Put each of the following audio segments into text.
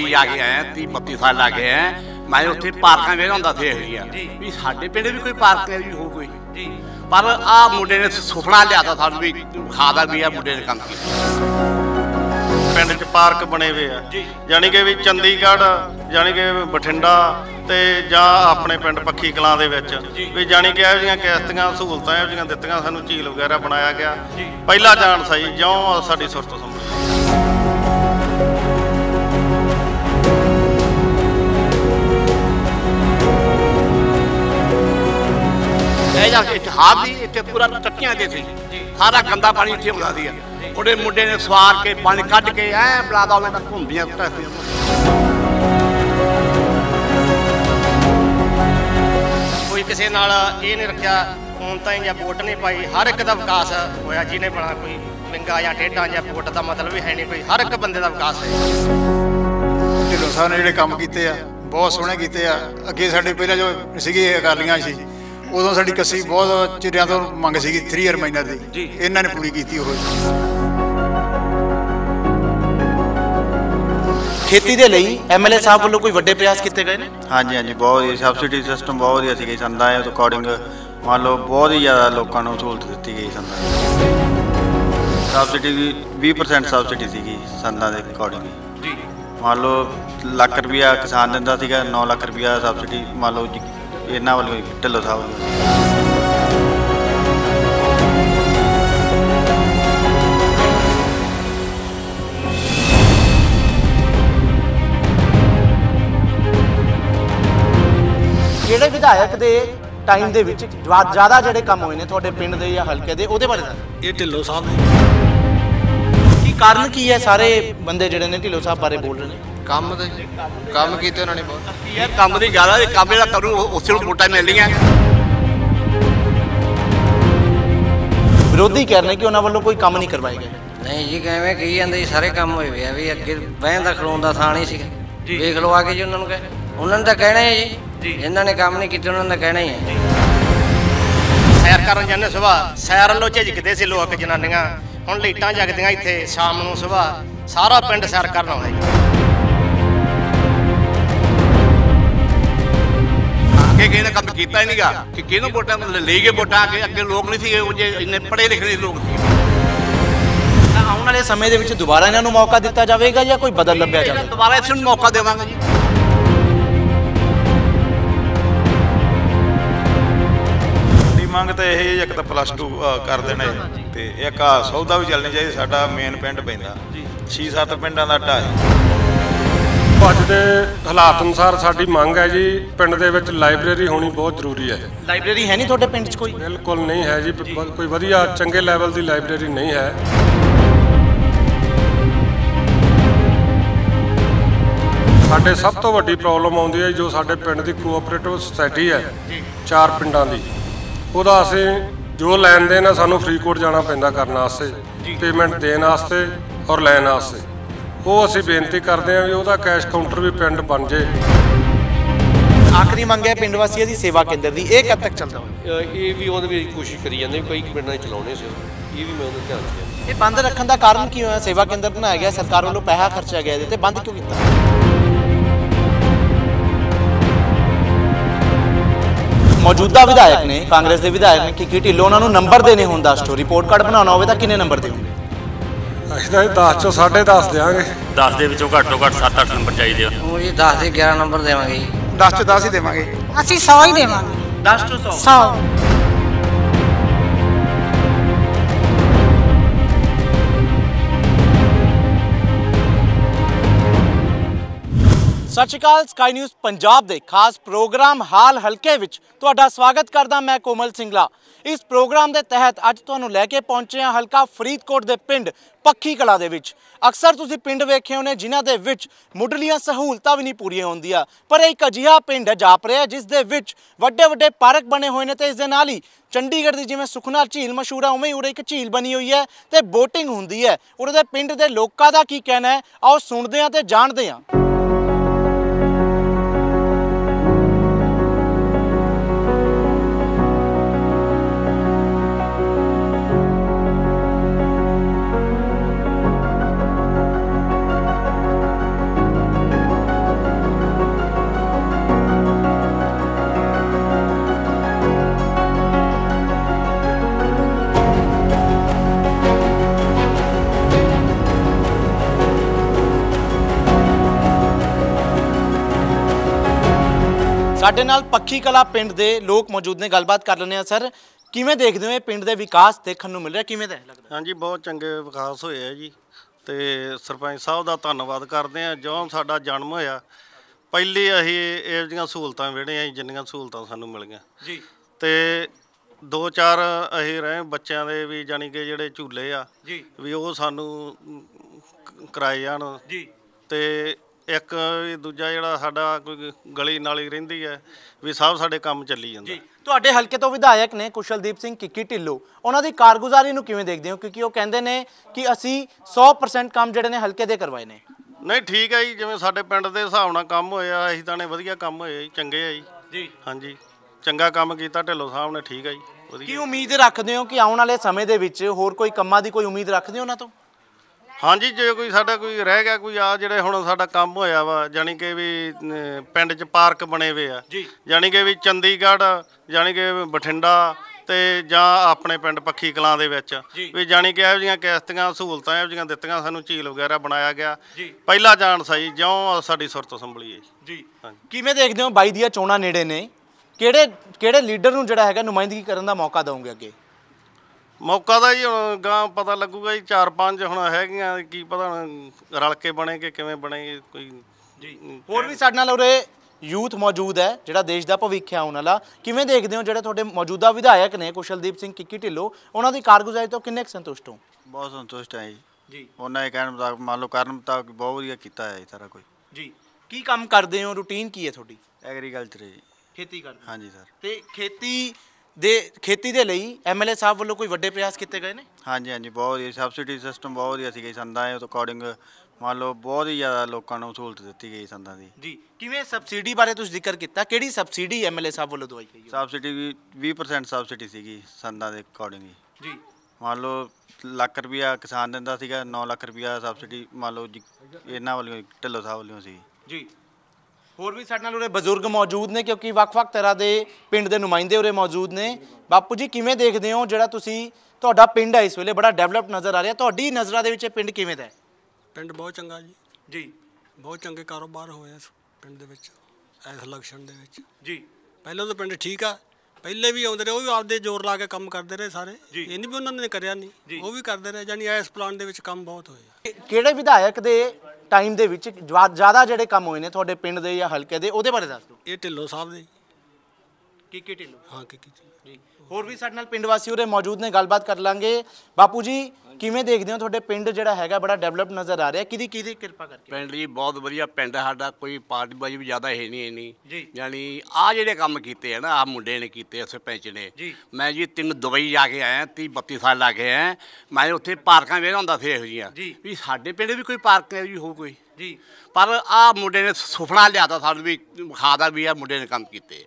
ਮੁੰਬਈ ਆ ਗਿਆ 30 32 ਸਾਲ ਲੱਗ ਗਿਆ ਮੈਂ ਉੱਥੇ ਪਾਰਕਾਂ ਵੇਖ ਹੁੰਦਾ ਸੀ ਇਹ ਜੀਆਂ ਵੀ ਸਾਡੇ ਪਿੰਡ ਵੀ ਕੋਈ ਪਾਰਕ ਹੈ ਹੋ ਕੋਈ ਪਰ ਆ ਮੁੰਡੇ ਨੇ ਸੁਪਨਾ ਲਿਆਤਾ ਸਾਨੂੰ ਵੀ ਖਾਦਾ ਵੀ ਆ ਮੁੰਡੇ ਨੇ ਕੰਮ ਕੀਤਾ ਪਿੰਡ 'ਚ ਪਾਰਕ ਬਣੇ ਹੋਏ ਆ ਯਾਨੀ ਕਿ ਵੀ ਚੰਡੀਗੜ੍ਹ ਯਾਨੀ ਕਿ ਬਠਿੰਡਾ ਤੇ ਜਾਂ ਆਪਣੇ ਪਿੰਡ ਪੱਖੀ ਕਲਾਂ ਦੇ ਵਿੱਚ ਵੀ ਜਾਨੀ ਕਿ ਇਹ ਜੀਆਂ ਕਿਸ਼ਤੀਆਂ ਸਹੂਲਤਾਂ ਇਹ ਜੀਆਂ ਦਿੱਤੀਆਂ ਸਾਨੂੰ ਝੀਲ ਵਗੈਰਾ ਬਣਾਇਆ ਗਿਆ ਪਹਿਲਾ ਜਾਣ ਸਹੀ ਜਿਉਂ ਸਾਡੀ ਸੁਰਤ ਸੰਭਲੀ ਇਹ ਜਾ ਇਤਿਹਾਸ ਦੀ ਇੱਥੇ ਪੂਰਾ ਟੱਟੀਆਂ ਦੇ ਸੀ ਸਾਰਾ ਗੰਦਾ ਪਾਣੀ ਇੱਥੇ ਹੁੰਦਾ ਸੀ ਉਹਦੇ ਮੁੰਡੇ ਨੇ ਸਵਾਰ ਕੇ ਪਾਣੀ ਕੱਢ ਕੇ ਐ ਬਲਾਦਾ ਉਹਨਾਂ ਦਾ ਘੁੰਮਦੀਆਂ ਕੋਈ ਕਿਸੇ ਨਾਲ ਇਹ ਨਹੀਂ ਰੱਖਿਆ ਹੁਣ ਤਾਂ ਜਾਂ ਵੋਟ ਨਹੀਂ ਪਾਈ ਹਰ ਇੱਕ ਦਾ ਵਿਕਾਸ ਹੋਇਆ ਜਿਹਨੇ ਬਣਾ ਕੋਈ ਲਿੰਗਾ ਜਾਂ ਟੇਢਾ ਜਾਂ ਵੋਟ ਦਾ ਮਤਲਬ ਵੀ ਹੈ ਨਹੀਂ ਕੋਈ ਹਰ ਇੱਕ ਬੰਦੇ ਦਾ ਵਿਕਾਸ ਹੈ ਢਿੱਲੋਂ ਸਾਹਿਬ ਨੇ ਜਿਹੜੇ ਕੰਮ ਕੀਤੇ ਆ ਬਹੁਤ ਸੋਹਣੇ ਕੀਤੇ ਆ ਅੱਗੇ ਸਾਡੇ ਪਹਿਲਾਂ ਜੋ ਸੀਗੇ ਅਕਾਲੀਆਂ ਸੀ ਉਦੋਂ ਸਾਡੀ ਕੱਸੀ ਬਹੁਤ ਚਿਰਿਆਂ ਤੋਂ ਮੰਗ ਸੀਗੀ 3 ਇਅਰ ਮਾਈਨਰ ਦੀ ਇਹਨਾਂ ਨੇ ਪੂਰੀ ਕੀਤੀ ਉਹ ਖੇਤੀ ਦੇ ਲਈ ਐਮਐਲਏ ਸਾਹਿਬ ਵੱਲੋਂ ਕੋਈ ਵੱਡੇ ਪ੍ਰਯਾਸ ਕੀਤੇ ਗਏ ਨੇ ਹਾਂਜੀ ਹਾਂਜੀ ਬਹੁਤ ਹੀ ਸਬਸਿਡੀ ਸਿਸਟਮ ਬਹੁਤ ਵਧੀਆ ਅਸੀਂ ਸੰਦਾ ਹੈ ਅਕੋਰਡਿੰਗ ਮੰਨ ਲਓ ਬਹੁਤ ਹੀ ਜ਼ਿਆਦਾ ਲੋਕਾਂ ਨੂੰ ਸਹੂਲਤ ਦਿੱਤੀ ਗਈ ਸੰਦਾ ਸਬਸਿਡੀ ਵੀ 20% ਸਬਸਿਡੀ ਸੀਗੀ ਸੰਦਾ ਦੇ ਅਕੋਰਡਿੰਗ ਜੀ ਮੰਨ ਲਓ ਲੱਖ ਰੁਪਿਆ ਕਿਸਾਨ ਦਿੰਦਾ ਸੀਗਾ 9 ਲੱਖ ਰੁਪਿਆ ਸਬਸਿਡੀ ਮੰਨ ਲਓ ਇਹਨਾਂ ਵੱਲ ਕੋਈ ਢਿੱਲੋ ਸਾਹਿਬ ਵੱਲੋਂ ਜਿਹੜੇ ਵਿਧਾਇਕ ਦੇ ਟਾਈਮ ਦੇ ਵਿੱਚ ਜ਼ਿਆਦਾ ਜਿਹੜੇ ਕੰਮ ਹੋਏ ਨੇ ਤੁਹਾਡੇ ਪਿੰਡ ਦੇ ਜਾਂ ਹਲਕੇ ਦੇ ਉਹਦੇ ਬਾਰੇ ਦੱਸੋ ਇਹ ਢਿੱਲੋ ਸਾਹਿਬ ਨੇ ਕੀ ਕਾਰਨ ਕੀ ਹੈ ਸਾਰੇ ਬੰਦੇ ਜਿਹੜੇ ਨੇ ਢਿੱਲੋ ਸਾਹਿਬ ਬਾਰੇ ਬੋਲ ਰਹੇ ਨੇ ਕੰਮ ਦੇ ਕੰਮ ਕੀਤੇ ਉਹਨਾਂ ਨੇ ਬਹੁਤ ਯਾਰ ਕੰਮ ਦੀ ਗੱਲ ਹੈ ਕੰਮ ਜਿਹੜਾ ਕਰੂ ਉਸੇ ਨੂੰ ਵੋਟਾਂ ਮਿਲਣੀਆਂ ਵਿਰੋਧੀ ਕਹਿ ਰਹੇ ਕਿ ਉਹਨਾਂ ਵੱਲੋਂ ਕੋਈ ਕੰਮ ਨਹੀਂ ਕਰਵਾਏ ਗਏ ਨਹੀਂ ਜੀ ਕਿਵੇਂ ਕਹੀ ਜਾਂਦੇ ਸਾਰੇ ਕੰਮ ਹੋਏ ਵੇ ਆ ਵੀ ਅੱਗੇ ਬਹਿਣ ਦਾ ਖਲੋਣ ਦਾ ਥਾਂ ਨਹੀਂ ਸੀ ਵੇਖ ਲਓ ਆ ਕੇ ਜੀ ਉਹਨਾਂ ਨੂੰ ਕਹੇ ਉਹਨਾਂ ਨੇ ਤਾਂ ਕਹਿਣਾ ਹੈ ਜੀ ਇਹਨਾਂ ਨੇ ਕੰਮ ਨਹੀਂ ਕੀਤਾ ਉਹਨਾਂ ਦਾ ਕਹਿਣਾ ਹੀ ਹੈ ਸੈਰ ਕਰਨ ਜਾਂਦੇ ਸਵੇਰ ਸੈਰ ਲੋ ਕਿਤੇ ਸੀ ਲੋਕ ਜਨਾਨੀਆਂ ਹੁਣ ਲਾਈਟਾਂ ਜਗਦੀਆਂ ਇੱਥੇ ਸ਼ਾਮ ਨੂੰ ਸਵੇਰ ਸਾਰਾ ਪਿੰਡ ਸੈਰ ਕਰਨ ਆਉਂਦਾ ਜੀ ਅੱਗੇ ਕਿਸੇ ਨੇ ਕੰਮ ਕੀਤਾ ਹੀ ਨਹੀਂਗਾ ਕਿ ਕਿਹਨੂੰ ਵੋਟਾਂ ਲਈ ਗਏ ਵੋਟਾਂ ਅੱਗੇ ਅੱਗੇ ਲੋਕ ਨਹੀਂ ਸੀ ਉਹ ਜੇ ਇੰਨੇ ਪੜ੍ਹੇ ਲਿਖੇ ਨਹੀਂ ਲੋਕ ਆਉਣ ਵਾਲੇ ਸਮੇਂ ਦੇ ਵਿੱਚ ਦੁਬਾਰਾ ਇਹਨਾਂ ਨੂੰ ਮੌਕਾ ਦਿੱਤਾ ਜਾਵੇਗਾ ਜਾਂ ਕੋਈ ਬਦਲ ਲੱਭਿਆ ਜਾਵੇਗਾ ਦੁਬਾਰਾ ਇਸ ਨੂੰ ਮੌਕਾ ਦੇਵਾਂਗੇ ਜੀ ਮੰਗ ਤਾਂ ਇਹ ਇੱਕ ਤਾਂ ਪਲੱਸ 2 ਕਰ ਦੇਣਾ ਤੇ ਇੱਕ ਸੌਦਾ ਵੀ ਚੱਲਣੀ ਚਾਹੀਦੀ ਸਾਡਾ ਮੇਨ ਪਿੰਡ ਪੈਂਦਾ 6-7 ਪਿੰਡਾਂ ਦਾ ਢਾਈ ਦੇਖੋ ਅੱਜ ਦੇ ਹਾਲਾਤ ਅਨੁਸਾਰ ਸਾਡੀ ਮੰਗ ਹੈ ਜੀ ਪਿੰਡ ਦੇ ਵਿੱਚ ਲਾਇਬ੍ਰੇਰੀ ਹੋਣੀ ਬਹੁਤ ਜ਼ਰੂਰੀ ਹੈ ਲਾਇਬ੍ਰੇਰੀ ਹੈ ਨਹੀਂ ਤੁਹਾਡੇ ਪਿੰਡ 'ਚ ਕੋਈ ਬਿਲਕੁਲ ਨਹੀਂ ਹੈ ਜੀ ਕੋਈ ਵਧੀਆ ਚੰਗੇ ਲੈਵਲ ਦੀ ਲਾਇਬ੍ਰੇਰੀ ਨਹੀਂ ਹੈ ਸਾਡੇ ਸਭ ਤੋਂ ਵੱਡੀ ਪ੍ਰੋਬਲਮ ਆਉਂਦੀ ਹੈ ਜੋ ਸਾਡੇ ਪਿੰਡ ਦੀ ਕੋਆਪਰੇਟਿਵ ਸੁਸਾਇਟੀ ਹੈ ਚਾਰ ਪਿੰਡਾਂ ਦੀ ਉਹਦਾ ਅਸੀਂ ਜੋ ਲੈਣ ਦੇਣ ਹੈ ਸਾਨੂੰ ਫਰੀਦਕੋਟ ਜਾਣਾ ਪੈਂਦਾ ਕਰਨ ਵਾਸਤੇ ਪੇਮੈਂਟ ਦੇਣ ਵਾਸਤੇ ਔਰ ਲੈਣ ਵਾਸਤੇ ਉਹ ਅਸੀਂ ਬੇਨਤੀ ਕਰਦੇ ਹਾਂ ਵੀ ਉਹਦਾ ਕੈਸ਼ ਕਾਊਂਟਰ ਵੀ ਪਿੰਡ ਬਣ ਜੇ ਆਖਰੀ ਮੰਗ ਹੈ ਪਿੰਡ ਵਾਸੀਆਂ ਦੀ ਸੇਵਾ ਕੇਂਦਰ ਦੀ ਇਹ ਕਦ ਤੱਕ ਚੱਲਦਾ ਹੋਵੇ ਇਹ ਵੀ ਉਹਦੇ ਵਿੱਚ ਕੋਸ਼ਿਸ਼ ਕਰੀ ਜਾਂਦੇ ਕਈ ਪਿੰਡਾਂ 'ਚ ਚਲਾਉਣੇ ਸੀ ਇਹ ਵੀ ਮੈਂ ਉਹਦੇ ਧਿਆਨ ਦਿੱਤਾ ਇਹ ਬੰਦ ਰੱਖਣ ਦਾ ਕਾਰਨ ਕੀ ਹੋਇਆ ਸੇਵਾ ਕੇਂਦਰ ਬਣਾਇਆ ਗਿਆ ਸਰਕਾਰ ਵੱਲੋਂ ਪੈਸਾ ਖਰਚਿਆ ਗਿਆ ਇਹਦੇ ਤੇ ਬੰਦ ਕਿਉਂ ਕੀਤਾ ਮੌਜੂਦਾ ਵਿਧਾਇਕ ਨੇ ਕਾਂਗਰਸ ਦੇ ਵਿਧਾਇਕ ਨੇ ਕਿ ਕਿ ਢਿੱਲੋਂ ਉਹਨਾਂ ਨੂੰ ਨੰਬਰ ਦੇਣੇ ਹੁੰਦਾ ਸਟੋਰੀ ਰਿਪੋਰਟ ਕਾਰਡ ਬਣਾਉਣਾ ਹੋਵੇ ਤਾਂ ਕਿੰਨੇ ਨੰਬਰ ਦੇਉਂਗੇ ਅਸੀਂ ਤਾਂ 10 ਚੋਂ 10.5 ਦੇਵਾਂਗੇ 10 ਦੇ ਵਿੱਚੋਂ ਘੱਟੋ ਘੱਟ 7-8 ਨੰਬਰ ਚਾਹੀਦੇ ਆ ਉਹ ਜੀ 10 ਦੇ 11 ਨੰਬਰ ਦੇਵਾਂਗੇ ਜੀ 10 ਚੋਂ 10 ਹੀ ਦੇਵਾਂਗੇ ਅਸੀਂ 100 ਹੀ ਦੇਵਾਂਗੇ 10 ਚੋਂ 100 100 ਸਤਿ ਸ਼੍ਰੀ ਅਕਾਲ ਸਕਾਈ ਨਿਊਜ਼ ਪੰਜਾਬ ਦੇ ਖਾਸ ਪ੍ਰੋਗਰਾਮ ਹਾਲ ਹਲਕੇ ਵਿੱਚ ਤੁਹਾਡਾ ਸਵਾਗਤ ਕਰਦਾ ਮੈਂ ਕੋਮਲ ਸਿੰਘਲਾ ਇਸ ਪ੍ਰੋਗਰਾਮ ਦੇ ਤਹਿਤ ਅੱਜ ਤੁਹਾਨੂੰ ਲੈ ਕੇ ਪਹੁੰਚੇ ਹਾਂ ਹਲਕਾ ਫਰੀਦਕੋਟ ਦੇ ਪਿੰਡ ਪੱਖੀ ਕਲਾ ਦੇ ਵਿੱਚ ਅਕਸਰ ਤੁਸੀਂ ਪਿੰਡ ਵੇਖੇ ਹੋਣੇ ਜਿਨ੍ਹਾਂ ਦੇ ਵਿੱਚ ਮੁੱਢਲੀਆਂ ਸਹੂਲਤਾਂ ਵੀ ਨਹੀਂ ਪੂਰੀਆਂ ਹੁੰਦੀਆਂ ਪਰ ਇੱਕ ਅਜਿਹਾ ਪਿੰਡ ਹੈ ਜਾਪਰਿਆ ਜਿਸ ਦੇ ਵਿੱਚ ਵੱਡੇ ਵੱਡੇ ਪਾਰਕ ਬਣੇ ਹੋਏ ਨੇ ਤੇ ਇਸ ਦੇ ਨਾਲ ਹੀ ਚੰਡੀਗੜ੍ਹ ਦੀ ਜਿਵੇਂ ਸੁਖਨਾ ਝੀਲ ਮਸ਼ਹੂਰ ਹੈ ਉਵੇਂ ਉਰੇ ਇੱਕ ਝੀਲ ਬਣੀ ਹੋਈ ਹੈ ਤੇ ਬੋਟਿੰਗ ਹੁੰਦੀ ਹੈ ਉਰੇ ਦੇ ਪਿੰਡ ਦੇ ਲੋਕਾਂ ਦਾ ਕੀ ਕਹਿਣਾ ਹੈ ਆਓ ਸੁਣਦੇ ਹਾਂ ਤੇ ਜਾਣਦੇ ਹਾਂ ਸਾਡੇ ਨਾਲ ਪੱਖੀ ਕਲਾ ਪਿੰਡ ਦੇ ਲੋਕ ਮੌਜੂਦ ਨੇ ਗੱਲਬਾਤ ਕਰ ਲੈਣੇ ਆ ਸਰ ਕਿਵੇਂ ਦੇਖਦੇ ਹੋ ਇਹ ਪਿੰਡ ਦੇ ਵਿਕਾਸ ਦੇਖਣ ਨੂੰ ਮਿਲ ਰਿਹਾ ਕਿਵੇਂ ਦਾ ਲੱਗਦਾ ਹਾਂਜੀ ਬਹੁਤ ਚੰਗੇ ਵਿਕਾਸ ਹੋਏ ਆ ਜੀ ਤੇ ਸਰਪੰਚ ਸਾਹਿਬ ਦਾ ਧੰਨਵਾਦ ਕਰਦੇ ਆ ਜਿਉਂ ਸਾਡਾ ਜਨਮ ਹੋਇਆ ਪਹਿਲੇ ਅਸੀਂ ਇਹ ਜੀਆਂ ਸਹੂਲਤਾਂ ਵੇੜੇ ਆ ਜਿੰਨੀਆਂ ਸਹੂਲਤਾਂ ਸਾਨੂੰ ਮਿਲੀਆਂ ਜੀ ਤੇ ਦੋ ਚਾਰ ਅਸੀਂ ਰਹੇ ਬੱਚਿਆਂ ਦੇ ਵੀ ਜਾਨੀ ਕਿ ਜਿਹੜੇ ਝੂਲੇ ਆ ਜੀ ਵੀ ਉਹ ਸਾਨੂੰ ਕਰਾਏ ਜਾਣ ਜੀ ਤੇ ਇੱਕ ਇਹ ਦੂਜਾ ਜਿਹੜਾ ਸਾਡਾ ਕੋਈ ਗਲੀ ਨਾਲੀ ਰਹਿੰਦੀ ਹੈ ਵੀ ਸਭ ਸਾਡੇ ਕੰਮ ਚੱਲੀ ਜਾਂਦਾ ਜੀ ਤੁਹਾਡੇ ਹਲਕੇ ਤੋਂ ਵਿਧਾਇਕ ਨੇ ਕੁਸ਼ਲਦੀਪ ਸਿੰਘ ਕਿੱਕੀ ਢਿੱਲੋ ਉਹਨਾਂ ਦੀ ਕਾਰਗੁਜ਼ਾਰੀ ਨੂੰ ਕਿਵੇਂ ਦੇਖਦੇ ਹੋ ਕਿਉਂਕਿ ਉਹ ਕਹਿੰਦੇ ਨੇ ਕਿ ਅਸੀਂ 100% ਕੰਮ ਜਿਹੜੇ ਨੇ ਹਲਕੇ ਦੇ ਕਰਵਾਏ ਨੇ ਨਹੀਂ ਠੀਕ ਹੈ ਜੀ ਜਿਵੇਂ ਸਾਡੇ ਪਿੰਡ ਦੇ ਹਿਸਾਬ ਨਾਲ ਕੰਮ ਹੋਇਆ ਅਸੀਂ ਤਾਂ ਨੇ ਵਧੀਆ ਕੰਮ ਹੋਇਆ ਜੀ ਚੰਗੇ ਆ ਜੀ ਜੀ ਹਾਂਜੀ ਚੰਗਾ ਕੰਮ ਕੀਤਾ ਢਿੱਲੋ ਸਾਹਿਬ ਨੇ ਠੀਕ ਹੈ ਜੀ ਕੀ ਉਮੀਦ ਰੱਖਦੇ ਹੋ ਕਿ ਆਉਣ ਵਾਲੇ ਸਮੇਂ ਦੇ ਵਿੱਚ ਹੋਰ ਕੋਈ ਕੰਮਾਂ ਦੀ ਕੋਈ ਉਮੀਦ ਰੱਖਦੇ ਹੋ ਉਹਨਾਂ ਤੋਂ ਹਾਂਜੀ ਜੇ ਕੋਈ ਸਾਡਾ ਕੋਈ ਰਹਿ ਗਿਆ ਕੋਈ ਆ ਜਿਹੜੇ ਹੁਣ ਸਾਡਾ ਕੰਮ ਹੋਇਆ ਵਾ ਜਾਨੀ ਕਿ ਵੀ ਪਿੰਡ 'ਚ ਪਾਰਕ ਬਣੇ ਵੇ ਆ ਜਾਨੀ ਕਿ ਵੀ ਚੰਡੀਗੜ੍ਹ ਜਾਨੀ ਕਿ ਬਠਿੰਡਾ ਤੇ ਜਾਂ ਆਪਣੇ ਪਿੰਡ ਪੱਖੀ ਕਲਾਂ ਦੇ ਵਿੱਚ ਵੀ ਜਾਨੀ ਕਿ ਇਹ ਜੀਆਂ ਕਿਸ਼ਤੀਆਂ ਸਹੂਲਤਾਂ ਇਹ ਜੀਆਂ ਦਿੱਤੀਆਂ ਸਾਨੂੰ ਝੀਲ ਵਗੈਰਾ ਬਣਾਇਆ ਗਿਆ ਪਹਿਲਾ ਜਾਣ ਸਾਈ ਜਿਉਂ ਸਾਡੀ ਸੁਰਤ ਸੰਭਲੀ ਹੈ ਜੀ ਕਿਵੇਂ ਦੇਖਦੇ ਹੋ ਬਾਈ ਦੀਆਂ ਚੋਣਾਂ ਨੇੜੇ ਨੇ ਕਿਹੜੇ ਕਿਹੜੇ ਲੀਡਰ ਨੂੰ ਜਿਹੜਾ ਹੈਗਾ ਨੁਮਾਇੰਦਗੀ ਕਰਨ ਦਾ ਮੌਕਾ ਦਵੋਗੇ ਅੱਗੇ ਮੌਕਾ ਦਾ ਜੀ ਹੁਣ ਗਾਂ ਪਤਾ ਲੱਗੂਗਾ ਜੀ ਚਾਰ ਪੰਜ ਹੁਣ ਹੈਗੀਆਂ ਕੀ ਪਤਾ ਰਲ ਕੇ ਬਣੇ ਕਿ ਕਿਵੇਂ ਬਣੇ ਕੋਈ ਜੀ ਹੋਰ ਵੀ ਸਾਡੇ ਨਾਲ ਉਰੇ ਯੂਥ ਮੌਜੂਦ ਹੈ ਜਿਹੜਾ ਦੇਸ਼ ਦਾ ਭਵਿੱਖ ਹੈ ਉਹਨਾਂ ਦਾ ਕਿਵੇਂ ਦੇਖਦੇ ਹੋ ਜਿਹੜੇ ਤੁਹਾਡੇ ਮੌਜੂਦਾ ਵਿਧਾਇਕ ਨੇ ਕੁਸ਼ਲਦੀਪ ਸਿੰਘ ਕਿੱਕੀ ਢਿੱਲੋ ਉਹਨਾਂ ਦੀ ਕਾਰਗੁਜ਼ਾਰੀ ਤੋਂ ਕਿੰਨੇ ਸੰਤੁਸ਼ਟ ਹੋ ਬਹੁਤ ਸੰਤੁਸ਼ਟ ਹਾਂ ਜੀ ਜੀ ਉਹਨਾਂ ਇਹ ਕਹਿਣ ਮੁਤਾਬਕ ਮੰਨ ਲਓ ਕਰਨ ਤਾਂ ਬਹੁਤ ਵਧੀਆ ਕੀਤਾ ਹੈ ਸਾਰਾ ਕੁਝ ਜੀ ਕੀ ਕੰਮ ਕਰਦੇ ਹੋ ਰੁਟੀਨ ਕੀ ਹੈ ਤੁਹਾਡੀ ਐਗਰੀਕਲਚਰ ਜੀ ਖੇਤੀ ਕਰਦੇ ਹਾਂਜੀ ਸਰ ਤੇ ਖੇਤੀ ਦੇ ਖੇਤੀ ਦੇ ਲਈ ਐਮਐਲਏ ਸਾਹਿਬ ਵੱਲੋਂ ਕੋਈ ਵੱਡੇ ਪ੍ਰਯਾਸ ਕੀਤੇ ਗਏ ਨੇ ਹਾਂਜੀ ਹਾਂਜੀ ਬਹੁਤ ਹੀ ਸਬਸਿਡੀ ਸਿਸਟਮ ਬਹੁਤ ਵਧੀਆ ਗਈ ਸੰਦਾਂ ਦੇ ਅਕੋਰਡਿੰਗ ਮੰਨ ਲਓ ਬਹੁਤ ਹੀ ਜ਼ਿਆਦਾ ਲੋਕਾਂ ਨੂੰ ਸਹੂਲਤ ਦਿੱਤੀ ਗਈ ਸੰਦਾਂ ਦੀ ਜੀ ਕਿਵੇਂ ਸਬਸਿਡੀ ਬਾਰੇ ਤੁਸੀਂ ਜ਼ਿਕਰ ਕੀਤਾ ਕਿਹੜੀ ਸਬਸਿਡੀ ਐਮਐਲਏ ਸਾਹਿਬ ਵੱਲੋਂ ਦਵਾਈ ਗਈ ਸਬਸਿਡੀ ਵੀ 20% ਸਬਸਿਡੀ ਸੀਗੀ ਸੰਦਾਂ ਦੇ ਅਕੋਰਡਿੰਗ ਜੀ ਮੰਨ ਲਓ ਲੱਖ ਰੁਪਿਆ ਕਿਸਾਨ ਦਿੰਦਾ ਸੀਗਾ 9 ਲੱਖ ਰੁਪਿਆ ਸਬਸਿਡੀ ਮੰਨ ਲਓ ਇਹਨਾਂ ਵੱਲੋਂ ਢਿੱਲੋ ਸਾਹਿਬ ਵੱਲੋਂ ਸੀ ਜੀ ਹੋਰ ਵੀ ਸਾਡੇ ਨਾਲ ਉਰੇ ਬਜ਼ੁਰਗ ਮੌਜੂਦ ਨੇ ਕਿਉਂਕਿ ਵੱਖ-ਵੱਖ ਤਰ੍ਹਾਂ ਦੇ ਪਿੰਡ ਦੇ ਨੁਮਾਇੰਦੇ ਉਰੇ ਮੌਜੂਦ ਨੇ ਬਾਪੂ ਜੀ ਕਿਵੇਂ ਦੇਖਦੇ ਹੋ ਜਿਹੜਾ ਤੁਸੀਂ ਤੁਹਾਡਾ ਪਿੰਡ ਹੈ ਇਸ ਵੇਲੇ ਬੜਾ ਡਿਵੈਲਪ ਨਜ਼ਰ ਆ ਰਿਹਾ ਤੁਹਾਡੀ ਨਜ਼ਰਾਂ ਦੇ ਵਿੱਚ ਇਹ ਪਿੰਡ ਕਿਵੇਂ ਦਾ ਹੈ ਪਿੰਡ ਬਹੁਤ ਚੰਗਾ ਜੀ ਜੀ ਬਹੁਤ ਚੰਗੇ ਕਾਰੋਬਾਰ ਹੋਏ ਆ ਪਿੰਡ ਦੇ ਵਿੱਚ ਇਸ ਲਕਸ਼ਣ ਦੇ ਵਿੱਚ ਜੀ ਪਹਿਲਾਂ ਤਾਂ ਪਿੰਡ ਠੀਕ ਆ ਪਹਿਲੇ ਵੀ ਆਉਂਦੇ ਰਹੇ ਉਹ ਵੀ ਆਪਦੇ ਜ਼ੋਰ ਲਾ ਕੇ ਕੰਮ ਕਰਦੇ ਰਹੇ ਸਾਰੇ ਇਹ ਨਹੀਂ ਵੀ ਉਹਨਾਂ ਨੇ ਕਰਿਆ ਨਹੀਂ ਉਹ ਵੀ ਕਰਦੇ ਰਹੇ ਜਾਨੀ ਇਸ ਪਲਾਨ ਦੇ ਵਿੱਚ ਕੰਮ ਬਹੁਤ ਹੋਏ ਕਿਹੜੇ ਵਿਧਾਇਕ ਦੇ ਟਾਈਮ ਦੇ ਵਿੱਚ ਜ਼ਿਆਦਾ ਜਿਹੜੇ ਕੰਮ ਹੋਏ ਨੇ ਤੁਹਾਡੇ ਪਿੰਡ ਦੇ ਜਾਂ ਹਲਕੇ ਦੇ ਉਹਦੇ ਬਾਰੇ ਦੱਸ ਦਿਓ ਇਹ ਢਿੱਲੋ ਸਾਹਿਬ ਦੇ ਕੀ ਕੀ ਢਿੱਲੋ ਹਾਂ ਕੀ ਕੀ ਜੀ ਹੋਰ ਵੀ ਸਾਡੇ ਨਾਲ ਪਿੰਡ ਵਾਸੀ ਉਰੇ ਮੌਜੂਦ ਨੇ ਗੱਲਬਾਤ ਕਰ ਲਾਂਗੇ ਬਾਪੂ ਜੀ ਕਿਵੇਂ ਦੇਖਦੇ ਹੋ ਤੁਹਾਡੇ ਪਿੰਡ ਜਿਹੜਾ ਹੈਗਾ ਬੜਾ ਡਿਵੈਲਪ ਨਜ਼ਰ ਆ ਰਿਹਾ ਕਿਹਦੀ ਕਿਹਦੀ ਕਿਰਪਾ ਕਰਕੇ ਪਿੰਡ ਜੀ ਬਹੁਤ ਵਧੀਆ ਪਿੰਡ ਸਾਡਾ ਕੋਈ ਪਾਰਟੀ ਬਾਜੀ ਵੀ ਜ਼ਿਆਦਾ ਹੈ ਨਹੀਂ ਇੰਨੀ ਯਾਨੀ ਆ ਜਿਹੜੇ ਕੰਮ ਕੀਤੇ ਹਨ ਆ ਮੁੰਡੇ ਨੇ ਕੀਤੇ ਸਰਪੰਚ ਨੇ ਮੈਂ ਜੀ ਤਿੰਨ ਦੁਬਈ ਜਾ ਕੇ ਆਇਆ 30 32 ਸਾਲ ਲਾ ਕੇ ਆਇਆ ਮੈਂ ਉੱਥੇ ਪਾਰਕਾਂ ਵੇਖਦਾ ਹੁੰਦਾ ਸੀ ਇਹੋ ਜੀਆਂ ਵੀ ਸਾਡੇ ਪਿੰਡ ਵੀ ਕੋਈ ਪਾਰਕ ਜੀ ਹੋ ਕੋਈ ਜੀ ਪਰ ਆ ਮੁੰਡੇ ਨੇ ਸੁਪਨਾ ਲਿਆਦਾ ਸਾਡੇ ਵੀ ਖਾਦਾ ਵੀ ਆ ਮੁੰਡੇ ਨੇ ਕੰਮ ਕੀਤੇ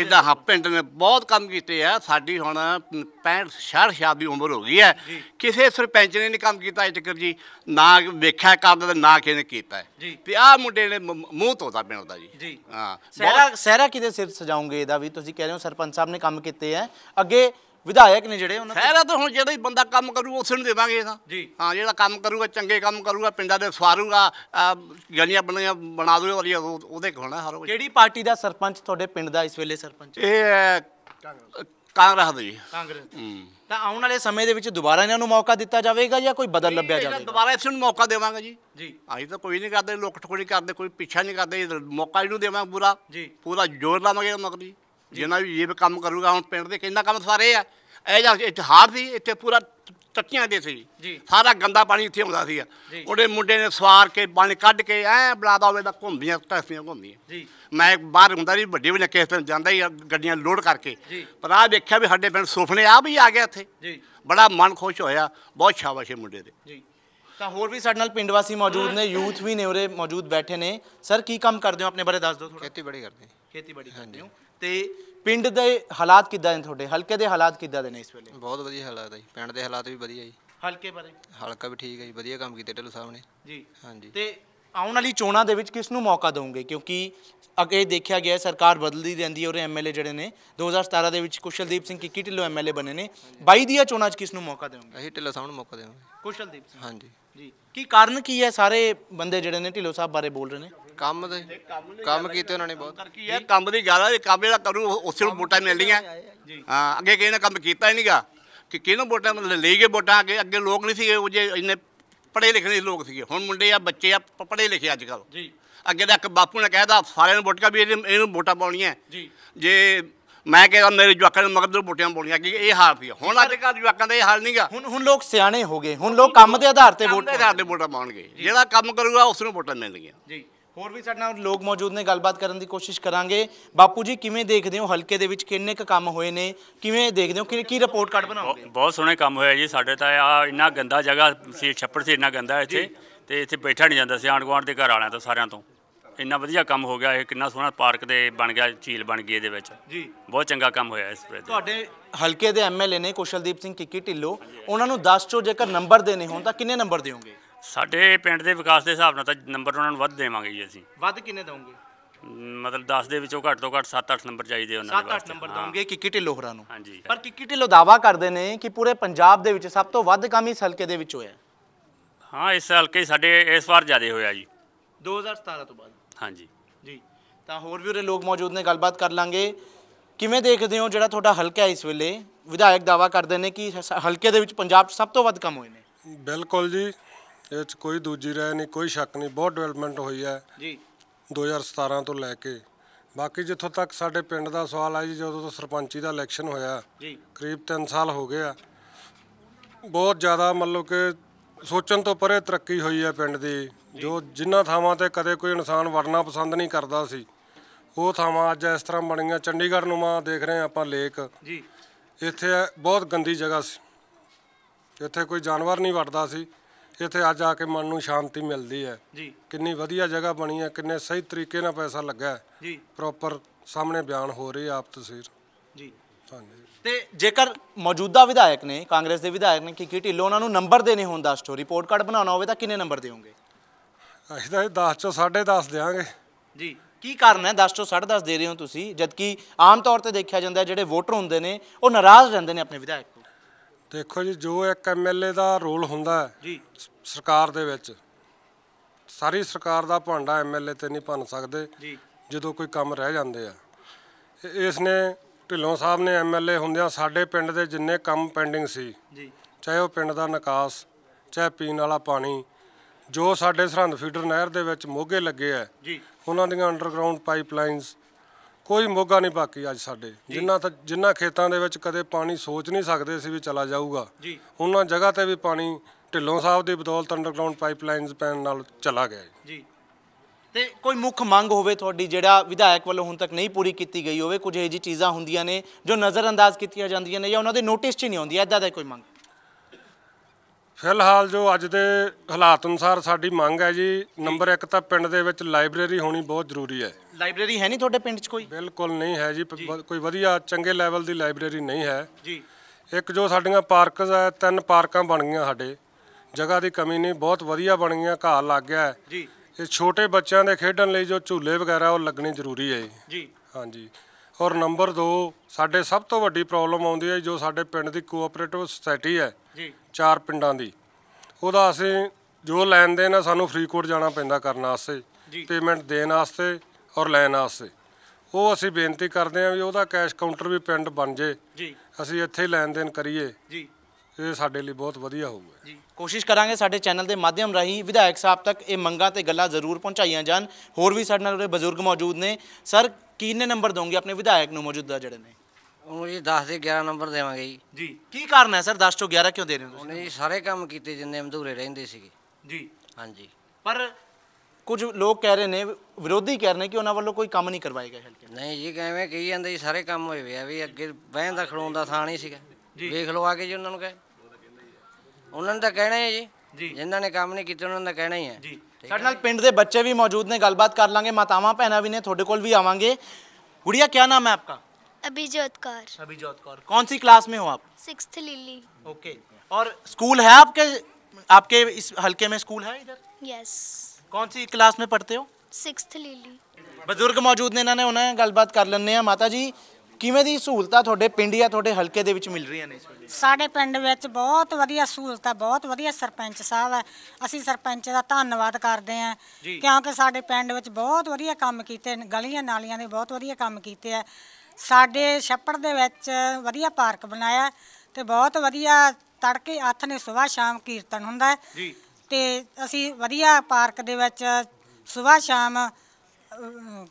ਇਦਾਂ ਹਾਂ ਪਿੰਡ ਨੇ ਬਹੁਤ ਕੰਮ ਕੀਤੇ ਆ ਸਾਡੀ ਹੁਣ 65 66 ਸਾਲ ਦੀ ਉਮਰ ਹੋ ਗਈ ਹੈ ਕਿਸੇ ਸਰਪੰਚ ਨੇ ਨਹੀਂ ਕੰਮ ਕੀਤਾ ਇਹ ਚੱਕਰ ਜੀ ਨਾ ਵੇਖਿਆ ਕਰਦਾ ਤੇ ਨਾ ਕਿਸੇ ਨੇ ਕੀਤਾ ਤੇ ਆਹ ਮੁੰਡੇ ਨੇ ਮੂੰਹ ਤੋਂ ਪਿੰਡ ਦਾ ਜੀ ਹਾਂ ਸਹਿਰਾ ਸਹਿਰਾ ਕਿਤੇ ਸਿਰ ਸਜਾਉਂਗੇ ਇਹਦਾ ਵੀ ਤੁਸੀਂ ਕਹਿ ਰਹੇ ਹੋ ਸਰਪੰਚ ਸਾਹਿਬ ਨੇ ਕੰਮ ਕੀਤੇ ਆ ਅੱਗੇ ਵਿਧਾਇਕ ਨੇ ਜਿਹੜੇ ਉਹਨਾਂ ਖੈਰ ਆ ਤਾਂ ਹੁਣ ਜਿਹੜਾ ਬੰਦਾ ਕੰਮ ਕਰੂ ਉਸ ਨੂੰ ਦੇਵਾਂਗੇ ਤਾਂ ਜੀ ਹਾਂ ਜਿਹੜਾ ਕੰਮ ਕਰੂਗਾ ਚੰਗੇ ਕੰਮ ਕਰੂਗਾ ਪਿੰਡਾਂ ਦੇ ਸਵਾਰੂਗਾ ਜਨੀਆਂ ਬਣੀਆਂ ਬਣਾ ਦੂਗਾ ਵਾਲੀ ਉਹਦੇ ਹੋਣਾ ਹਰ ਕਿਹੜੀ ਪਾਰਟੀ ਦਾ ਸਰਪੰਚ ਤੁਹਾਡੇ ਪਿੰਡ ਦਾ ਇਸ ਵੇਲੇ ਸਰਪੰਚ ਇਹ ਕਾਂਗਰਸ ਜੀ ਕਾਂਗਰਸ ਤਾਂ ਆਉਣ ਵਾਲੇ ਸਮੇਂ ਦੇ ਵਿੱਚ ਦੁਬਾਰਾ ਇਹਨਾਂ ਨੂੰ ਮੌਕਾ ਦਿੱਤਾ ਜਾਵੇਗਾ ਜਾਂ ਕੋਈ ਬਦਲ ਲੱਭਿਆ ਜਾਵੇਗਾ ਦੁਬਾਰਾ ਇਸ ਨੂੰ ਮੌਕਾ ਦੇਵਾਂਗੇ ਜੀ ਜੀ ਅਸੀਂ ਤਾਂ ਕੋਈ ਨਹੀਂ ਕਰਦੇ ਲੋਕ ਠੋਕੜੀ ਕਰਦੇ ਕੋਈ ਪਿੱਛਾ ਨਹੀਂ ਕਰਦੇ ਮੌਕਾ ਇਹਨੂੰ ਦੇਵਾਂਗੇ ਪੂਰਾ ਜੀ ਪੂਰਾ ਜ਼ੋਰ ਲਾਵਾਂਗੇ ਜੀ ਜਿੰਨਾ ਵੀ ਇਹ ਕੰਮ ਕਰੂਗਾ ਹੁਣ ਪਿੰਡ ਦੇ ਕਿੰਨਾ ਕੰਮ ਸਾਰੇ ਆ ਇਹ ਜਾਂ ਇੱਥੇ ਹਾਰ ਸੀ ਇੱਥੇ ਪੂਰਾ ਟੱਟੀਆਂ ਦੇ ਸੀ ਸਾਰਾ ਗੰਦਾ ਪਾਣੀ ਇੱਥੇ ਆਉਂਦਾ ਸੀ ਉਹਦੇ ਮੁੰਡੇ ਨੇ ਸਵਾਰ ਕੇ ਪਾਣੀ ਕੱਢ ਕੇ ਐ ਬਲਾਦਾ ਹੋਵੇ ਤਾਂ ਘੁੰਮਦੀਆਂ ਟੈਸੀਆਂ ਘੁੰਮਦੀਆਂ ਮੈਂ ਬਾਹਰ ਹੁੰਦਾ ਸੀ ਵੱਡੇ ਵੱਡੇ ਕਿਸੇ ਤਰ੍ਹਾਂ ਜਾਂਦਾ ਹੀ ਗੱਡੀਆਂ ਲੋਡ ਕਰਕੇ ਪਰ ਆ ਦੇਖਿਆ ਵੀ ਸਾਡੇ ਪਿੰਡ ਸੁਫਨੇ ਆ ਵੀ ਆ ਗਿਆ ਇੱਥੇ ਬੜਾ ਮਨ ਖੁਸ਼ ਹੋਇਆ ਬਹੁਤ ਸ਼ਾਬਾਸ਼ ਹੈ ਮੁੰਡੇ ਦੇ ਤਾਂ ਹੋਰ ਵੀ ਸਾਡੇ ਨਾਲ ਪਿੰਡ ਵਾਸੀ ਮੌਜੂਦ ਨੇ ਯੂਥ ਵੀ ਨੇ ਉਰੇ ਮੌਜੂਦ ਬੈਠੇ ਨੇ ਸਰ ਕੀ ਕੰਮ ਕਰਦੇ ਹੋ ਆਪਣੇ ਬਾਰੇ ਦੱਸ ਦਿਓ ਥੋੜਾ ਖੇਤੀਬਾੜੀ ਕਰਦੇ ਖੇਤੀਬਾੜੀ ਕਰਦੇ ਹੋ ਤੇ ਪਿੰਡ ਦੇ ਹਾਲਾਤ ਕਿੱਦਾਂ ਨੇ ਤੁਹਾਡੇ ਹਲਕੇ ਦੇ ਹਾਲਾਤ ਕਿੱਦਾਂ ਨੇ ਇਸ ਵੇਲੇ ਬਹੁਤ ਵਧੀਆ ਹਾਲਾਤ ਆ ਜੀ ਪਿੰਡ ਦੇ ਹਾਲਾਤ ਵੀ ਵਧੀਆ ਜੀ ਹਲਕੇ ਬਾਰੇ ਹਲਕਾ ਵੀ ਠੀਕ ਹੈ ਜੀ ਵਧੀਆ ਕੰਮ ਕੀਤੇ ਢਿੱਲੂ ਸਾਹਿਬ ਨੇ ਜੀ ਹਾਂਜੀ ਤੇ ਆਉਣ ਵਾਲੀ ਚੋਣਾਂ ਦੇ ਵਿੱਚ ਕਿਸ ਨੂੰ ਮੌਕਾ ਦੋਗੇ ਕਿਉਂਕਿ ਅੱਗੇ ਦੇਖਿਆ ਗਿਆ ਸਰਕਾਰ ਬਦਲਦੀ ਰਹਿੰਦੀ ਔਰ ਐਮਐਲਏ ਜਿਹੜੇ ਨੇ 2017 ਦੇ ਵਿੱਚ ਕੁਸ਼ਲਦੀਪ ਸਿੰਘ ਕਿੱਕੀ ਢਿੱਲੋਂ ਐਮਐਲਏ ਬਣੇ ਨੇ 22 ਦੀਆਂ ਚੋਣਾਂ 'ਚ ਕਿਸ ਨੂੰ ਮੌਕਾ ਦੇਵਾਂਗੇ ਅਸੀਂ ਢਿੱਲੋਂ ਸਾਹਿਬ ਨੂੰ ਮੌਕਾ ਦੇਵਾਂਗੇ ਕੁਸ਼ਲਦੀਪ ਸਿੰਘ ਹਾਂਜੀ ਜੀ ਕੀ ਕਾਰਨ ਕੀ ਹੈ ਸਾਰੇ ਬੰਦੇ ਜਿਹੜੇ ਨੇ ਢਿੱਲੋਂ ਸਾਹਿਬ ਬਾਰੇ ਬੋਲ ਰਹੇ ਨੇ ਕੰਮ ਦੇ ਕੰਮ ਕੀਤੇ ਉਹਨਾਂ ਨੇ ਬਹੁਤ ਕੀ ਹੈ ਕੰਮ ਦੀ ਗੱਲ ਹੈ ਕੰਮ ਜਿਹੜਾ ਕਰੂ ਉਸੇ ਨੂੰ ਵੋਟਾਂ ਮਿਲਣੀਆਂ ਹਾਂ ਅੱਗੇ ਕਿਸੇ ਨੇ ਕੰਮ ਕੀਤਾ ਹੀ ਨਹੀਂਗਾ ਕਿ ਕਿਹਨੂੰ ਵੋਟਾਂ ਲਈ ਗਏ ਵੋਟਾਂ ਅੱਗੇ ਅੱਗੇ ਲੋਕ ਨਹੀਂ ਸੀਗੇ ਉਹ ਜੇ ਇੰਨੇ ਪੜ੍ਹੇ ਲਿਖੇ ਲੋਕ ਸੀਗੇ ਹੁਣ ਮੁੰਡੇ ਆ ਬੱਚੇ ਆ ਪੜ੍ਹੇ ਲਿਖੇ ਅੱਜ ਕੱਲ ਜੀ ਅੱਗੇ ਦਾ ਇੱਕ ਬਾਪੂ ਨੇ ਕਹਿਦਾ ਸਾਰਿਆਂ ਨੂੰ ਵੋਟਾਂ ਵੀ ਇਹਨੂੰ ਵੋਟਾਂ ਪਾਉਣੀਆਂ ਜੀ ਜੇ ਮੈਂ ਕਹਿੰਦਾ ਮੇਰੇ ਜਵਾਕਾਂ ਨੂੰ ਮਗਦਰ ਬੋਟੀਆਂ ਬੋਲੀਆਂ ਕਿ ਇਹ ਹਾਲ ਸੀ ਹੁਣ ਅੱਜ ਕੱਲ ਜਵਾਕਾਂ ਦਾ ਇਹ ਹਾਲ ਨਹੀਂਗਾ ਹੁਣ ਹੁਣ ਲੋਕ ਸਿਆਣੇ ਹੋ ਗਏ ਹੁਣ ਲੋਕ ਕੰਮ ਦੇ ਆਧਾਰ ਤੇ ਵੋਟਾਂ ਦੇ ਆਧਾਰ ਤੇ ਵੋਟਾਂ ਪਾਉਣਗੇ ਜਿਹੜਾ ਕੰਮ ਕਰੂਗਾ ਉਸ ਨੂੰ ਵੋਟਾਂ ਮਿਲਣਗੀਆਂ ਜੀ ਹੋਰ ਵੀ ਸਾਡੇ ਨਾਲ ਲੋਕ ਮੌਜੂਦ ਨੇ ਗੱਲਬਾਤ ਕਰਨ ਦੀ ਕੋਸ਼ਿਸ਼ ਕਰਾਂਗੇ ਬਾਪੂ ਜੀ ਕਿਵੇਂ ਦੇਖਦੇ ਹੋ ਹਲਕੇ ਦੇ ਵਿੱਚ ਕਿੰਨੇ ਕੁ ਕੰਮ ਹੋਏ ਨੇ ਕਿਵੇਂ ਦੇਖਦੇ ਹੋ ਕਿ ਕੀ ਰਿਪੋਰਟ ਕਾਰਡ ਬਣਾਉਂਦੇ ਬਹੁਤ ਸੋਹਣੇ ਕੰਮ ਹੋਇਆ ਜੀ ਸਾਡੇ ਤਾਂ ਆ ਇੰਨਾ ਗੰਦਾ ਜਗ੍ਹਾ ਸੀ ਛੱਪੜ ਸੀ ਇੰਨਾ ਗੰਦਾ ਇੱਥੇ ਤੇ ਇੱਥੇ ਬੈਠਾ ਨਹੀਂ ਜਾਂਦਾ ਸੀ ਆਂਢ ਗੁਆਂਢ ਦੇ ਘਰ ਵਾਲਿਆਂ ਤੋਂ ਸਾਰਿਆਂ ਤੋਂ ਇੰਨਾ ਵਧੀਆ ਕੰਮ ਹੋ ਗਿਆ ਇਹ ਕਿੰਨਾ ਸੋਹਣਾ ਪਾਰਕ ਦੇ ਬਣ ਗਿਆ ਝੀਲ ਬਣ ਗਈ ਇਹਦੇ ਵਿੱਚ ਜੀ ਬਹੁਤ ਚੰਗਾ ਕੰਮ ਹੋਇਆ ਇਸ ਵੇਲੇ ਤੁਹਾਡੇ ਹਲਕੇ ਦੇ ਐਮਐਲਏ ਨੇ ਕੁਸ਼ਲਦੀਪ ਸਿੰਘ ਕਿੱਕੀ ਢਿੱਲੋ ਉਹਨਾਂ ਨੂੰ 10 ਚੋਂ ਜੇਕਰ ਨੰਬਰ ਦੇਣੇ ਹੋਣ ਤਾਂ ਕਿੰਨੇ ਨੰਬਰ ਦਿਓਗੇ ਸਾਡੇ ਪਿੰਡ ਦੇ ਵਿਕਾਸ ਦੇ ਹਿਸਾਬ ਨਾਲ ਤਾਂ ਨੰਬਰ ਉਹਨਾਂ ਨੂੰ ਵੱਧ ਦੇਵਾਂਗੇ ਜੀ ਅਸੀਂ ਵੱਧ ਕਿੰਨੇ ਦਵੋਗੇ ਮਤਲਬ 10 ਦੇ ਵਿੱਚੋਂ ਘੱਟ ਤੋਂ ਘੱਟ 7-8 ਨੰਬਰ ਚਾਹੀਦੇ ਉਹਨਾਂ ਦੇ 7-8 ਨੰਬਰ ਦਵੋਗੇ ਕਿੱਕੀ ਢਿੱਲੋਂ ਹੋਰਾਂ ਨੂੰ ਹਾਂਜੀ ਪਰ ਕਿੱਕੀ ਢਿੱਲੋ ਦਾਵਾ ਕਰਦੇ ਨੇ ਕਿ ਪੂਰੇ ਪੰਜਾਬ ਦੇ ਵਿੱਚ ਸਭ ਤੋਂ ਵੱਧ ਕੰਮ ਇਸ ਹਲਕੇ ਦੇ ਵਿੱਚ ਹੋਇਆ ਹਾਂ ਇਸ ਹਲਕੇ ਸਾਡੇ ਇਸ ਵਾਰ ਜ਼ਿਆਦਾ ਹੋਇਆ ਜੀ 2017 ਤੋਂ ਬਾਅਦ ਹਾਂਜੀ ਜੀ ਤਾਂ ਹੋਰ ਵੀ ਉਹਦੇ ਲੋਕ ਮੌਜੂਦ ਨੇ ਗੱਲਬਾਤ ਕਰ ਲਾਂਗੇ ਕਿਵੇਂ ਦੇਖਦੇ ਹੋ ਜਿਹੜਾ ਤੁਹਾਡਾ ਹਲਕਾ ਇਸ ਵੇਲੇ ਵਿਧਾਇਕ ਦਾਵਾ ਕਰਦੇ ਨੇ ਕਿ ਹਲਕੇ ਦੇ ਵਿੱਚ ਪੰਜਾਬ 'ਚ ਸਭ ਤੋਂ ਵੱਧ ਕੰਮ ਹੋਏ ਨੇ ਬਿਲਕੁਲ ਜੀ ਇਹਦੇ ਵਿੱਚ ਕੋਈ ਦੂਜੀ ਰਾਏ ਨਹੀਂ ਕੋਈ ਸ਼ੱਕ ਨਹੀਂ ਬਹੁਤ ਡਿਵੈਲਪਮੈਂਟ ਹੋਈ ਹੈ ਜੀ 2017 ਤੋਂ ਲੈ ਕੇ ਬਾਕੀ ਜਿੱਥੋਂ ਤੱਕ ਸਾਡੇ ਪਿੰਡ ਦਾ ਸਵਾਲ ਆ ਜੀ ਜਦੋਂ ਤੋਂ ਸਰਪੰਚੀ ਦਾ ਇਲੈਕਸ਼ਨ ਹੋਇਆ ਜੀ ਕਰੀਬ 3 ਸਾਲ ਹੋ ਗਏ ਆ ਬਹੁਤ ਜ਼ਿਆਦਾ ਮਤਲਬ ਕਿ ਸੋਚਣ ਤੋਂ ਪਰੇ ਤਰੱਕੀ ਹੋਈ ਹੈ ਪਿੰਡ ਦੀ ਜੋ ਜਿੰਨਾ ਥਾਵਾਂ ਤੇ ਕਦੇ ਕੋਈ ਇਨਸਾਨ ਵੜਨਾ ਪਸੰਦ ਨਹੀਂ ਕਰਦਾ ਸੀ ਉਹ ਥਾਵਾਂ ਅੱਜ ਇਸ ਤਰ੍ਹਾਂ ਬਣੀਆਂ ਚੰਡੀਗੜ੍ਹ ਨੂੰ ਮਾ ਦੇਖ ਰਹੇ ਆਪਾਂ ਲੇਕ ਜੀ ਇੱਥੇ ਬਹੁਤ ਗੰਦੀ ਜਗ੍ਹਾ ਸੀ ਇੱਥੇ ਕੋਈ ਜਾਨਵਰ ਨਹੀਂ ਵੜਦਾ ਸੀ ਜਿੱਥੇ ਅੱਜ ਆ ਕੇ ਮਨ ਨੂੰ ਸ਼ਾਂਤੀ ਮਿਲਦੀ ਹੈ ਜੀ ਕਿੰਨੀ ਵਧੀਆ ਜਗ੍ਹਾ ਬਣੀ ਹੈ ਕਿੰਨੇ ਸਹੀ ਤਰੀਕੇ ਨਾਲ ਪੈਸਾ ਲੱਗਾ ਜੀ ਪ੍ਰੋਪਰ ਸਾਹਮਣੇ ਬਿਆਨ ਹੋ ਰਹੀ ਹੈ ਆਪ ਤਸਵੀਰ ਜੀ ਹਾਂਜੀ ਤੇ ਜੇਕਰ ਮੌਜੂਦਾ ਵਿਧਾਇਕ ਨੇ ਕਾਂਗਰਸ ਦੇ ਵਿਧਾਇਕ ਨੇ ਕਿ ਢਿੱਲੋਂ ਉਹਨਾਂ ਨੂੰ ਨੰਬਰ ਦੇਣੇ ਹੋਣ ਦਾ ਸਟੋਰੀ ਰਿਪੋਰਟ ਕਾਰਡ ਬਣਾਉਣਾ ਹੋਵੇ ਤਾਂ ਕਿੰਨੇ ਨੰਬਰ ਦੇਵੋਗੇ ਅਸੀਂ ਤਾਂ 10 ਚੋਂ 10.5 ਦੇਵਾਂਗੇ ਜੀ ਕੀ ਕਾਰਨ ਹੈ 10 ਤੋਂ 10.5 ਦੇ ਰਹੇ ਹੋ ਤੁਸੀਂ ਜਦਕਿ ਆਮ ਤੌਰ ਤੇ ਦੇਖਿਆ ਜਾਂਦਾ ਜਿਹੜੇ ਵੋਟਰ ਹੁੰਦੇ ਨੇ ਉਹ ਨਾਰਾਜ਼ ਰਹਿੰਦੇ ਨੇ ਆਪਣੇ ਵਿਧਾਇਕ ਤੋਂ ਦੇਖੋ ਜੀ ਜੋ ਇੱਕ ਐਮਐਲਏ ਦਾ ਰੋਲ ਹੁੰਦਾ ਹੈ ਜੀ ਸਰਕਾਰ ਦੇ ਵਿੱਚ ਸਾਰੀ ਸਰਕਾਰ ਦਾ ਭਾਂਡਾ ਐਮਐਲਏ ਤੇ ਨਹੀਂ ਭੰਨ ਸਕਦੇ ਜਦੋਂ ਕੋਈ ਕੰਮ ਰਹਿ ਜਾਂਦੇ ਆ ਇਸ ਨੇ ਢਿੱਲੋਂ ਸਾਹਿਬ ਨੇ ਐਮਐਲਏ ਹੁੰਦਿਆਂ ਸਾਡੇ ਪਿੰਡ ਦੇ ਜਿੰਨੇ ਕੰਮ ਪੈਂਡਿੰਗ ਸੀ ਜੀ ਚਾਹੇ ਉਹ ਪਿੰਡ ਦਾ ਨਿਕਾਸ ਚਾਹੇ ਪੀਣ ਵਾਲਾ ਪਾਣੀ ਜੋ ਸਾਡੇ ਸਰਹੰਦ ਫੀਡਰ ਨਹਿਰ ਦੇ ਵਿੱਚ ਮੋਗੇ ਲੱਗੇ ਆ ਜੀ ਉਹਨਾਂ ਦੀਆਂ ਅੰਡਰਗਰਾਉਂਡ ਪਾਈਪਲਾਈਨਸ ਕੋਈ ਮੋਗਾ ਨਹੀਂ ਬਾਕੀ ਅੱਜ ਸਾਡੇ ਜਿੰਨਾ ਜਿੰਨਾ ਖੇਤਾਂ ਦੇ ਵਿੱਚ ਕਦੇ ਪਾਣੀ ਸੋਚ ਨਹੀਂ ਸਕਦੇ ਸੀ ਵੀ ਚਲਾ ਜਾਊਗਾ ਜੀ ਉਹਨਾਂ ਜਗ੍ਹਾ ਤੇ ਵੀ ਪਾਣੀ ਢਿੱਲੋਂ ਸਾਹਿਬ ਦੇ ਬਦੌਲਤ ਅੰਡਰਗਰਾਉਂਡ ਪਾਈਪਲਾਈਨਸ ਪੈਣ ਨਾਲ ਚਲਾ ਗਿਆ ਜੀ ਤੇ ਕੋਈ ਮੁੱਖ ਮੰਗ ਹੋਵੇ ਤੁਹਾਡੀ ਜਿਹੜਾ ਵਿਧਾਇਕ ਵੱਲੋਂ ਹੁਣ ਤੱਕ ਨਹੀਂ ਪੂਰੀ ਕੀਤੀ ਗਈ ਹੋਵੇ ਕੁਝ ਇਹ ਜੀ ਚੀਜ਼ਾਂ ਹੁੰਦੀਆਂ ਨੇ ਜੋ ਨਜ਼ਰ ਅੰਦਾਜ਼ ਕੀਤੀਆਂ ਜਾਂਦੀਆਂ ਨੇ ਜਾਂ ਉਹਨਾਂ ਦੇ ਨੋਟਿਸ 'ਚ ਨਹੀਂ ਆਉਂਦੀ ਐਦਾਂ ਦਾ ਕੋਈ ਮੰਗ ਫਿਲਹਾਲ ਜੋ ਅੱਜ ਦੇ ਹਾਲਾਤ ਅਨੁਸਾਰ ਸਾਡੀ ਮੰਗ ਹੈ ਜੀ ਨੰਬਰ 1 ਤਾਂ ਪਿੰਡ ਦੇ ਵਿੱਚ ਲਾਇਬ੍ਰੇਰੀ ਹੋਣੀ ਬਹੁਤ ਜ਼ਰੂਰੀ ਹੈ ਲਾਇਬ੍ਰੇਰੀ ਹੈ ਨਹੀਂ ਤੁਹਾਡੇ ਪਿੰਡ 'ਚ ਕੋਈ ਬਿਲਕੁਲ ਨਹੀਂ ਹੈ ਜੀ ਕੋਈ ਵਧੀਆ ਚੰਗੇ ਲੈਵਲ ਦੀ ਲਾਇਬ੍ਰੇਰੀ ਨਹੀਂ ਹੈ ਜੀ ਇੱਕ ਜੋ ਸਾਡੀਆਂ ਪਾਰਕਸ ਹੈ ਤਿੰਨ ਪਾਰਕਾਂ ਬਣ ਗਈਆਂ ਸਾਡੇ ਜਗ੍ਹਾ ਦੀ ਕਮੀ ਨਹੀਂ ਬਹੁਤ ਵਧੀਆ ਬਣ ਗਈਆਂ ਘਾਹ ਲੱਗ ਗਿਆ ਜੀ ਇਹ ਛੋਟੇ ਬੱਚਿਆਂ ਦੇ ਖੇਡਣ ਲਈ ਜੋ ਝੂਲੇ ਵਗੈਰਾ ਉਹ ਲੱਗਣੇ ਜ਼ਰੂਰੀ ਹੈ ਜੀ। ਹਾਂਜੀ ਔਰ ਨੰਬਰ 2 ਸਾਡੇ ਸਭ ਤੋਂ ਵੱਡੀ ਪ੍ਰੋਬਲਮ ਆਉਂਦੀ ਹੈ ਜੋ ਸਾਡੇ ਪਿੰਡ ਦੀ ਕੋਆਪਰੇਟਿਵ ਸੁਸਾਇਟੀ ਹੈ ਜੀ ਚਾਰ ਪਿੰਡਾਂ ਦੀ ਉਹਦਾ ਅਸੀਂ ਜੋ ਲੈਣ ਦੇਣ ਆ ਸਾਨੂੰ ਫਰੀਦਕੋਟ ਜਾਣਾ ਪੈਂਦਾ ਕਰਨ ਵਾਸਤੇ ਪੇਮੈਂਟ ਦੇਣ ਵਾਸਤੇ ਔਰ ਲੈਣ ਵਾਸਤੇ ਉਹ ਅਸੀਂ ਬੇਨਤੀ ਕਰਦੇ ਹਾਂ ਵੀ ਉਹਦਾ ਕੈਸ਼ ਕਾਊਂਟਰ ਵੀ ਪਿੰਡ ਬਣ ਜੇ ਜੀ ਅਸੀਂ ਇੱਥੇ ਲੈਣ ਦੇਣ ਕਰੀਏ ਜੀ ਇਹ ਸਾਡੇ ਲਈ ਬਹੁਤ ਵਧੀਆ ਹੋਊਗਾ ਜੀ ਕੋਸ਼ਿਸ਼ ਕਰਾਂਗੇ ਸਾਡੇ ਚੈਨਲ ਦੇ ਮਾਧਿਅਮ ਰਾਹੀਂ ਵਿਧਾਇਕ ਸਾਹਿਬ ਤੱਕ ਇਹ ਮੰਗਾਂ ਤੇ ਗੱਲਾਂ ਜ਼ਰੂਰ ਪਹੁੰਚਾਈਆਂ ਜਾਣ ਹੋਰ ਵੀ ਸਾਡੇ ਨਾਲ ਉਹਦੇ ਬਜ਼ੁਰਗ ਮੌਜੂਦ ਨੇ ਸਰ ਕਿੰਨੇ ਨੰਬਰ ਦੋਗੇ ਆਪਣੇ ਵਿਧਾਇਕ ਨੂੰ ਮੌਜੂਦਾ ਜਿਹੜੇ ਨੇ ਉਹ ਜੀ 10 ਦੇ 11 ਨੰਬਰ ਦੇਵਾਂਗੇ ਜੀ ਜੀ ਕੀ ਕਾਰਨ ਹੈ ਸਰ 10 ਤੋਂ 11 ਕਿਉਂ ਦੇ ਰਹੇ ਹੋ ਤੁਸੀਂ ਉਹਨੇ ਸਾਰੇ ਕੰਮ ਕੀਤੇ ਜਿੰਨੇ ਮਧੂਰੇ ਰਹਿੰਦੇ ਸੀਗੇ ਜੀ ਹਾਂਜੀ ਪਰ ਕੁਝ ਲੋਕ ਕਹਿ ਰਹੇ ਨੇ ਵਿਰੋਧੀ ਕਹਿ ਰਹੇ ਨੇ ਕਿ ਉਹਨਾਂ ਵੱਲੋਂ ਕੋਈ ਕੰਮ ਨਹੀਂ ਕਰਵਾਇਆ ਗਿਆ ਹਲਕੇ ਨਹੀਂ ਜੀ ਕਹਿੰਦੇ ਕਹੀ ਜਾਂਦੇ ਸਾਰੇ ਕੰਮ ਹੋਏ ਹੋਏ ਆ ਵੀ ਅੱਗੇ ਬਹਿਣ ਦਾ ਖੜੋਂ ਦਾ ਥਾਂ ਨਹੀਂ ਸੀਗਾ ਵੇਖ ਲਓ ਆ ਕੇ ਜੀ ਉਹਨਾਂ ਨੂੰ ਕਹੇ ਉਹਨਾਂ ਨੇ ਤਾਂ ਕਹਿਣਾ ਹੀ ਹੈ ਜੀ ਜਿਨ੍ਹਾਂ ਨੇ ਕੰਮ ਨਹੀਂ ਕੀਤਾ ਉਹਨਾਂ ਦਾ ਕਹਿਣਾ ਹੀ ਹੈ ਜੀ ਸਾਡੇ ਨਾਲ ਪਿੰਡ ਦੇ ਬੱਚੇ ਵੀ ਮੌਜੂਦ ਨੇ ਗੱਲਬਾਤ ਕਰ ਲਾਂਗੇ ਮਾਤਾਵਾਂ ਭੈਣਾਂ ਵੀ ਨੇ ਤੁਹਾਡੇ ਕੋਲ ਵੀ ਆਵਾਂਗੇ ਗੁੜੀਆ ਕੀ ਨਾਮ ਹੈ ਆਪਕਾ ਅਭਿਜੋਤ ਕੌਰ ਅਭਿਜੋਤ ਕੌਰ कौन ਸੀ ਕਲਾਸ ਮੇ ਹੋ ਆਪ 6th ਲੀਲੀ ਓਕੇ ਔਰ ਸਕੂਲ ਹੈ ਆਪਕੇ ਆਪਕੇ ਇਸ ਹਲਕੇ ਮੇ ਸਕੂਲ ਹੈ ਇਧਰ ਯੈਸ कौन ਸੀ ਕਲਾਸ ਮੇ ਪੜ੍ਹਤੇ ਹੋ 6th ਲੀਲੀ ਬਜ਼ੁਰਗ ਮੌਜੂਦ ਨੇ ਇਹਨਾਂ ਨੇ ਉਹਨਾਂ ਨਾਲ ਗੱਲਬਾਤ ਕਰ ਲੈਣੇ ਆ ਮਾਤਾ ਜੀ ਕਿਵੇਂ ਦੀ ਸਹੂਲਤਾਂ ਤੁਹਾਡੇ ਪਿੰਡ ਜਾਂ ਤੁਹਾਡੇ ਹਲਕੇ ਦੇ ਵਿੱਚ ਮਿਲ ਰਹੀਆਂ ਨੇ ਸਾਡੇ ਪਿੰਡ ਵਿੱਚ ਬਹੁਤ ਵਧੀਆ ਸਹੂਲਤਾਂ ਬਹੁਤ ਵਧੀਆ ਸਰਪੰਚ ਸਾਹਿਬ ਹੈ ਅਸੀਂ ਸਰਪੰਚ ਦਾ ਧੰਨਵਾਦ ਕਰਦੇ ਹਾਂ ਕਿਉਂਕਿ ਸਾਡੇ ਪਿੰਡ ਵਿੱਚ ਬਹੁਤ ਵਧੀਆ ਕੰਮ ਕੀਤੇ ਗਲੀਆਂ ਨਾਲੀਆਂ ਦੇ ਬਹੁਤ ਵਧੀਆ ਕੰਮ ਕੀਤੇ ਆ ਸਾਡੇ ਛੱਪੜ ਦੇ ਵਿੱਚ ਵਧੀਆ ਪਾਰਕ ਬਣਾਇਆ ਤੇ ਬਹੁਤ ਵਧੀਆ ਤੜਕੇ ਅੱਥ ਨੇ ਸਵੇਰ ਸ਼ਾਮ ਕੀਰਤਨ ਹੁੰਦਾ ਹੈ ਜੀ ਤੇ ਅਸੀਂ ਵਧੀਆ ਪਾਰਕ ਦੇ ਵਿੱਚ ਸਵੇਰ ਸ਼ਾਮ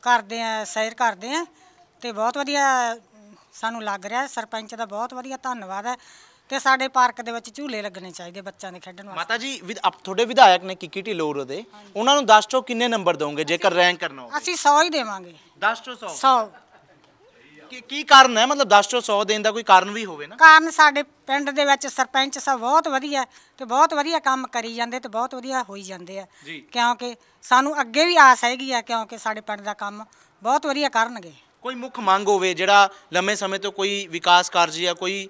ਕਰਦੇ ਆ ਸੈਰ ਕਰਦੇ ਆ ਤੇ ਬਹੁਤ ਵਧੀਆ ਸਾਨੂੰ ਲੱਗ ਰਿਹਾ ਸਰਪੰਚ ਦਾ ਬਹੁਤ ਵਧੀਆ ਧੰਨਵਾਦ ਹੈ ਤੇ ਸਾਡੇ ਪਾਰਕ ਦੇ ਵਿੱਚ ਝੂਲੇ ਲੱਗਣੇ ਚਾਹੀਦੇ ਬੱਚਾ ਦੇ ਖੇਡਣ ਵਾਸਤੇ ਮਾਤਾ ਜੀ ਵਿਦ- ਤੁਹਾਡੇ ਵਿਧਾਇਕ ਨੇ ਕਿੱਕੀ ਢਿਲੋਰ ਦੇ ਉਹਨਾਂ ਨੂੰ 10 ਚੋ ਕਿੰਨੇ ਨੰਬਰ ਦੋਗੇ ਜੇਕਰ ਰੈਂਕ ਕਰਨਾ ਹੋਵੇ ਅਸੀਂ 100 ਹੀ ਦੇਵਾਂਗੇ 10 ਚੋ 100 100 ਕੀ- ਕੀ ਕਾਰਨ ਹੈ ਮਤਲਬ 10 ਤੋਂ 100 ਦੇਣ ਦਾ ਕੋਈ ਕਾਰਨ ਵੀ ਹੋਵੇ ਨਾ ਕਾਰਨ ਸਾਡੇ ਪਿੰਡ ਦੇ ਵਿੱਚ ਸਰਪੰਚ ਸਾਹਿਬ ਬਹੁਤ ਵਧੀਆ ਤੇ ਬਹੁਤ ਵਧੀਆ ਕੰਮ ਕਰੀ ਜਾਂਦੇ ਤੇ ਬਹੁਤ ਵਧੀਆ ਹੋਈ ਜਾਂਦੇ ਆ ਕਿਉਂਕਿ ਸਾਨੂੰ ਅੱਗੇ ਵੀ ਆਸ ਹੈਗੀ ਆ ਕਿਉਂਕਿ ਸਾਡੇ ਪਿੰਡ ਦਾ ਕੰਮ ਬਹੁਤ ਵਧੀਆ ਕਰਨਗੇ ਕੋਈ ਮੁੱਖ ਮੰਗ ਹੋਵੇ ਜਿਹੜਾ ਲੰਮੇ ਸਮੇਂ ਤੋਂ ਕੋਈ ਵਿਕਾਸ ਕਾਰਜ ਜਾਂ ਕੋਈ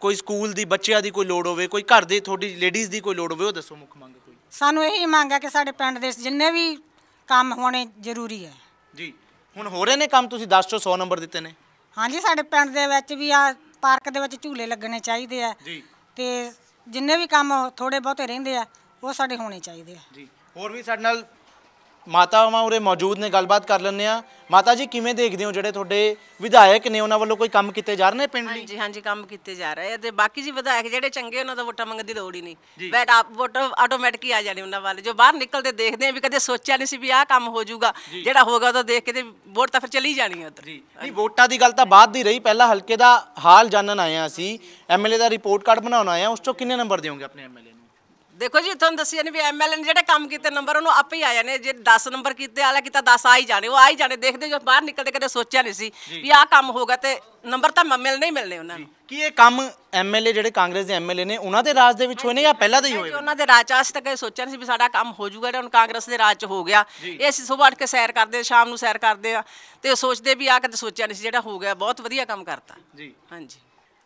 ਕੋਈ ਸਕੂਲ ਦੀ ਬੱਚਿਆਂ ਦੀ ਕੋਈ ਲੋੜ ਹੋਵੇ ਕੋਈ ਘਰ ਦੇ ਤੁਹਾਡੀ ਲੇਡੀਜ਼ ਦੀ ਕੋਈ ਲੋੜ ਹੋਵੇ ਉਹ ਦੱਸੋ ਮੁੱਖ ਮੰਗ ਕੋਈ ਸਾਨੂੰ ਹੀ ਮੰਗ ਹੈ ਕਿ ਸਾਡੇ ਪਿੰਡ ਦੇ ਜਿੰਨੇ ਵੀ ਕੰਮ ਹੋਣੇ ਜ਼ਰੂਰੀ ਹੈ ਜੀ ਹੁਣ ਹੋ ਰਹੇ ਨੇ ਕੰਮ ਤੁਸੀਂ 10 ਤੋਂ 100 ਨੰਬਰ ਦਿੱਤੇ ਨੇ ਹਾਂਜੀ ਸਾਡੇ ਪਿੰਡ ਦੇ ਵਿੱਚ ਵੀ ਆ ਪਾਰਕ ਦੇ ਵਿੱਚ ਝੂਲੇ ਲੱਗਣੇ ਚਾਹੀਦੇ ਆ ਜੀ ਤੇ ਜਿੰਨੇ ਵੀ ਕੰਮ ਥੋੜੇ ਬਹੁਤੇ ਰਹਿੰਦੇ ਆ ਉਹ ਸਾਡੇ ਹੋਣੇ ਚਾਹੀਦੇ ਆ ਜੀ ਹੋਰ ਵੀ ਸਾਡੇ ਨਾਲ ਮਾਤਾਵਾਂ ਉਰੇ ਮੌਜੂਦ ਨੇ ਗੱਲਬਾਤ ਕਰ ਲੈਂਦੇ ਆ ਮਾਤਾ ਜੀ ਕਿਵੇਂ ਦੇਖਦੇ ਹੋ ਜਿਹੜੇ ਤੁਹਾਡੇ ਵਿਧਾਇਕ ਨੇ ਉਹਨਾਂ ਵੱਲੋਂ ਕੋਈ ਕੰਮ ਕੀਤੇ ਜਾ ਰਹੇ ਨੇ ਪਿੰਡ ਲਈ ਹਾਂਜੀ ਹਾਂਜੀ ਕੰਮ ਕੀਤੇ ਜਾ ਰਹੇ ਆ ਤੇ ਬਾਕੀ ਜੀ ਵਿਧਾਇਕ ਜਿਹੜੇ ਚੰਗੇ ਉਹਨਾਂ ਦਾ ਵੋਟਾਂ ਮੰਗਣ ਦੀ ਲੋੜ ਹੀ ਨਹੀਂ ਬੈਟ ਵੋਟ ਆਟੋਮੈਟਿਕ ਹੀ ਆ ਜਾਣੀ ਉਹਨਾਂ ਵੱਲ ਜੋ ਬਾਹਰ ਨਿਕਲਦੇ ਦੇਖਦੇ ਆ ਵੀ ਕਦੇ ਸੋਚਿਆ ਨਹੀਂ ਸੀ ਵੀ ਆਹ ਕੰਮ ਹੋ ਜਾਊਗਾ ਜਿਹੜਾ ਹੋਗਾ ਉਹ ਤਾਂ ਦੇਖ ਕੇ ਤੇ ਵੋਟ ਤਾਂ ਫਿਰ ਚਲੀ ਜਾਣੀ ਹੈ ਉਧਰ ਨਹੀਂ ਵੋਟਾਂ ਦੀ ਗੱਲ ਤਾਂ ਬਾਅਦ ਦੀ ਰਹੀ ਪਹਿਲਾਂ ਹਲਕੇ ਦਾ ਹਾਲ ਜਾਣਨ ਆਏ ਆ ਅਸੀਂ ਐਮਐਲਏ ਦਾ ਰਿਪੋਰਟ ਕਾਰਡ ਬਣਾਉਣ ਆਏ ਆ ਉਸ ਤੋਂ ਕਿੰਨੇ ਨੰਬਰ ਦੇਵੋਗੇ ਆਪਣੇ ਐਮਐਲਏ ਦੇਖੋ ਜੀ ਤੁਹਾਨੂੰ ਦੱਸਿਆ ਨਹੀਂ ਵੀ ਐਮਐਲਏ ਨੇ ਜਿਹੜੇ ਕੰਮ ਕੀਤੇ ਨੰਬਰ ਉਹਨੂੰ ਆਪੇ ਹੀ ਆ ਜਾਣੇ ਜੇ 10 ਨੰਬਰ ਕੀਤੇ ਆਲਾ ਕੀਤਾ 10 ਆ ਹੀ ਜਾਣੇ ਉਹ ਆ ਹੀ ਜਾਣੇ ਦੇਖਦੇ ਜੋ ਬਾਹਰ ਨਿਕਲਦੇ ਕਦੇ ਸੋਚਿਆ ਨਹੀਂ ਸੀ ਵੀ ਆਹ ਕੰਮ ਹੋਗਾ ਤੇ ਨੰਬਰ ਤਾਂ ਮਮਲ ਨਹੀਂ ਮਿਲਨੇ ਉਹਨਾਂ ਨੂੰ ਕੀ ਇਹ ਕੰਮ ਐਮਐਲਏ ਜਿਹੜੇ ਕਾਂਗਰਸ ਦੇ ਐਮਐਲਏ ਨੇ ਉਹਨਾਂ ਦੇ ਰਾਜ ਦੇ ਵਿੱਚ ਹੋਏ ਨੇ ਜਾਂ ਪਹਿਲਾਂ ਦੇ ਹੀ ਹੋਏ ਨੇ ਉਹਨਾਂ ਦੇ ਰਾਜ 'ਚ ਤੱਕ ਸੋਚਿਆ ਨਹੀਂ ਸੀ ਵੀ ਸਾਡਾ ਕੰਮ ਹੋ ਜਾਊਗਾ ਜਿਹੜਾ ਹੁਣ ਕਾਂਗਰਸ ਦੇ ਰਾਜ 'ਚ ਹੋ ਗਿਆ ਇਹ ਅਸੀਂ ਸਵੇਰ ਉੱਠ ਕੇ ਸੈਰ ਕਰਦੇ ਸ਼ਾਮ ਨੂੰ ਸੈਰ ਕਰਦੇ ਆ ਤੇ ਸੋਚਦੇ ਵੀ ਆ ਕਦੇ ਸੋਚਿਆ ਨਹੀਂ ਸੀ ਜਿਹੜਾ ਹੋ ਗਿਆ ਬਹੁਤ ਵਧੀਆ ਕੰਮ ਕਰਤਾ ਜੀ ਹਾਂਜੀ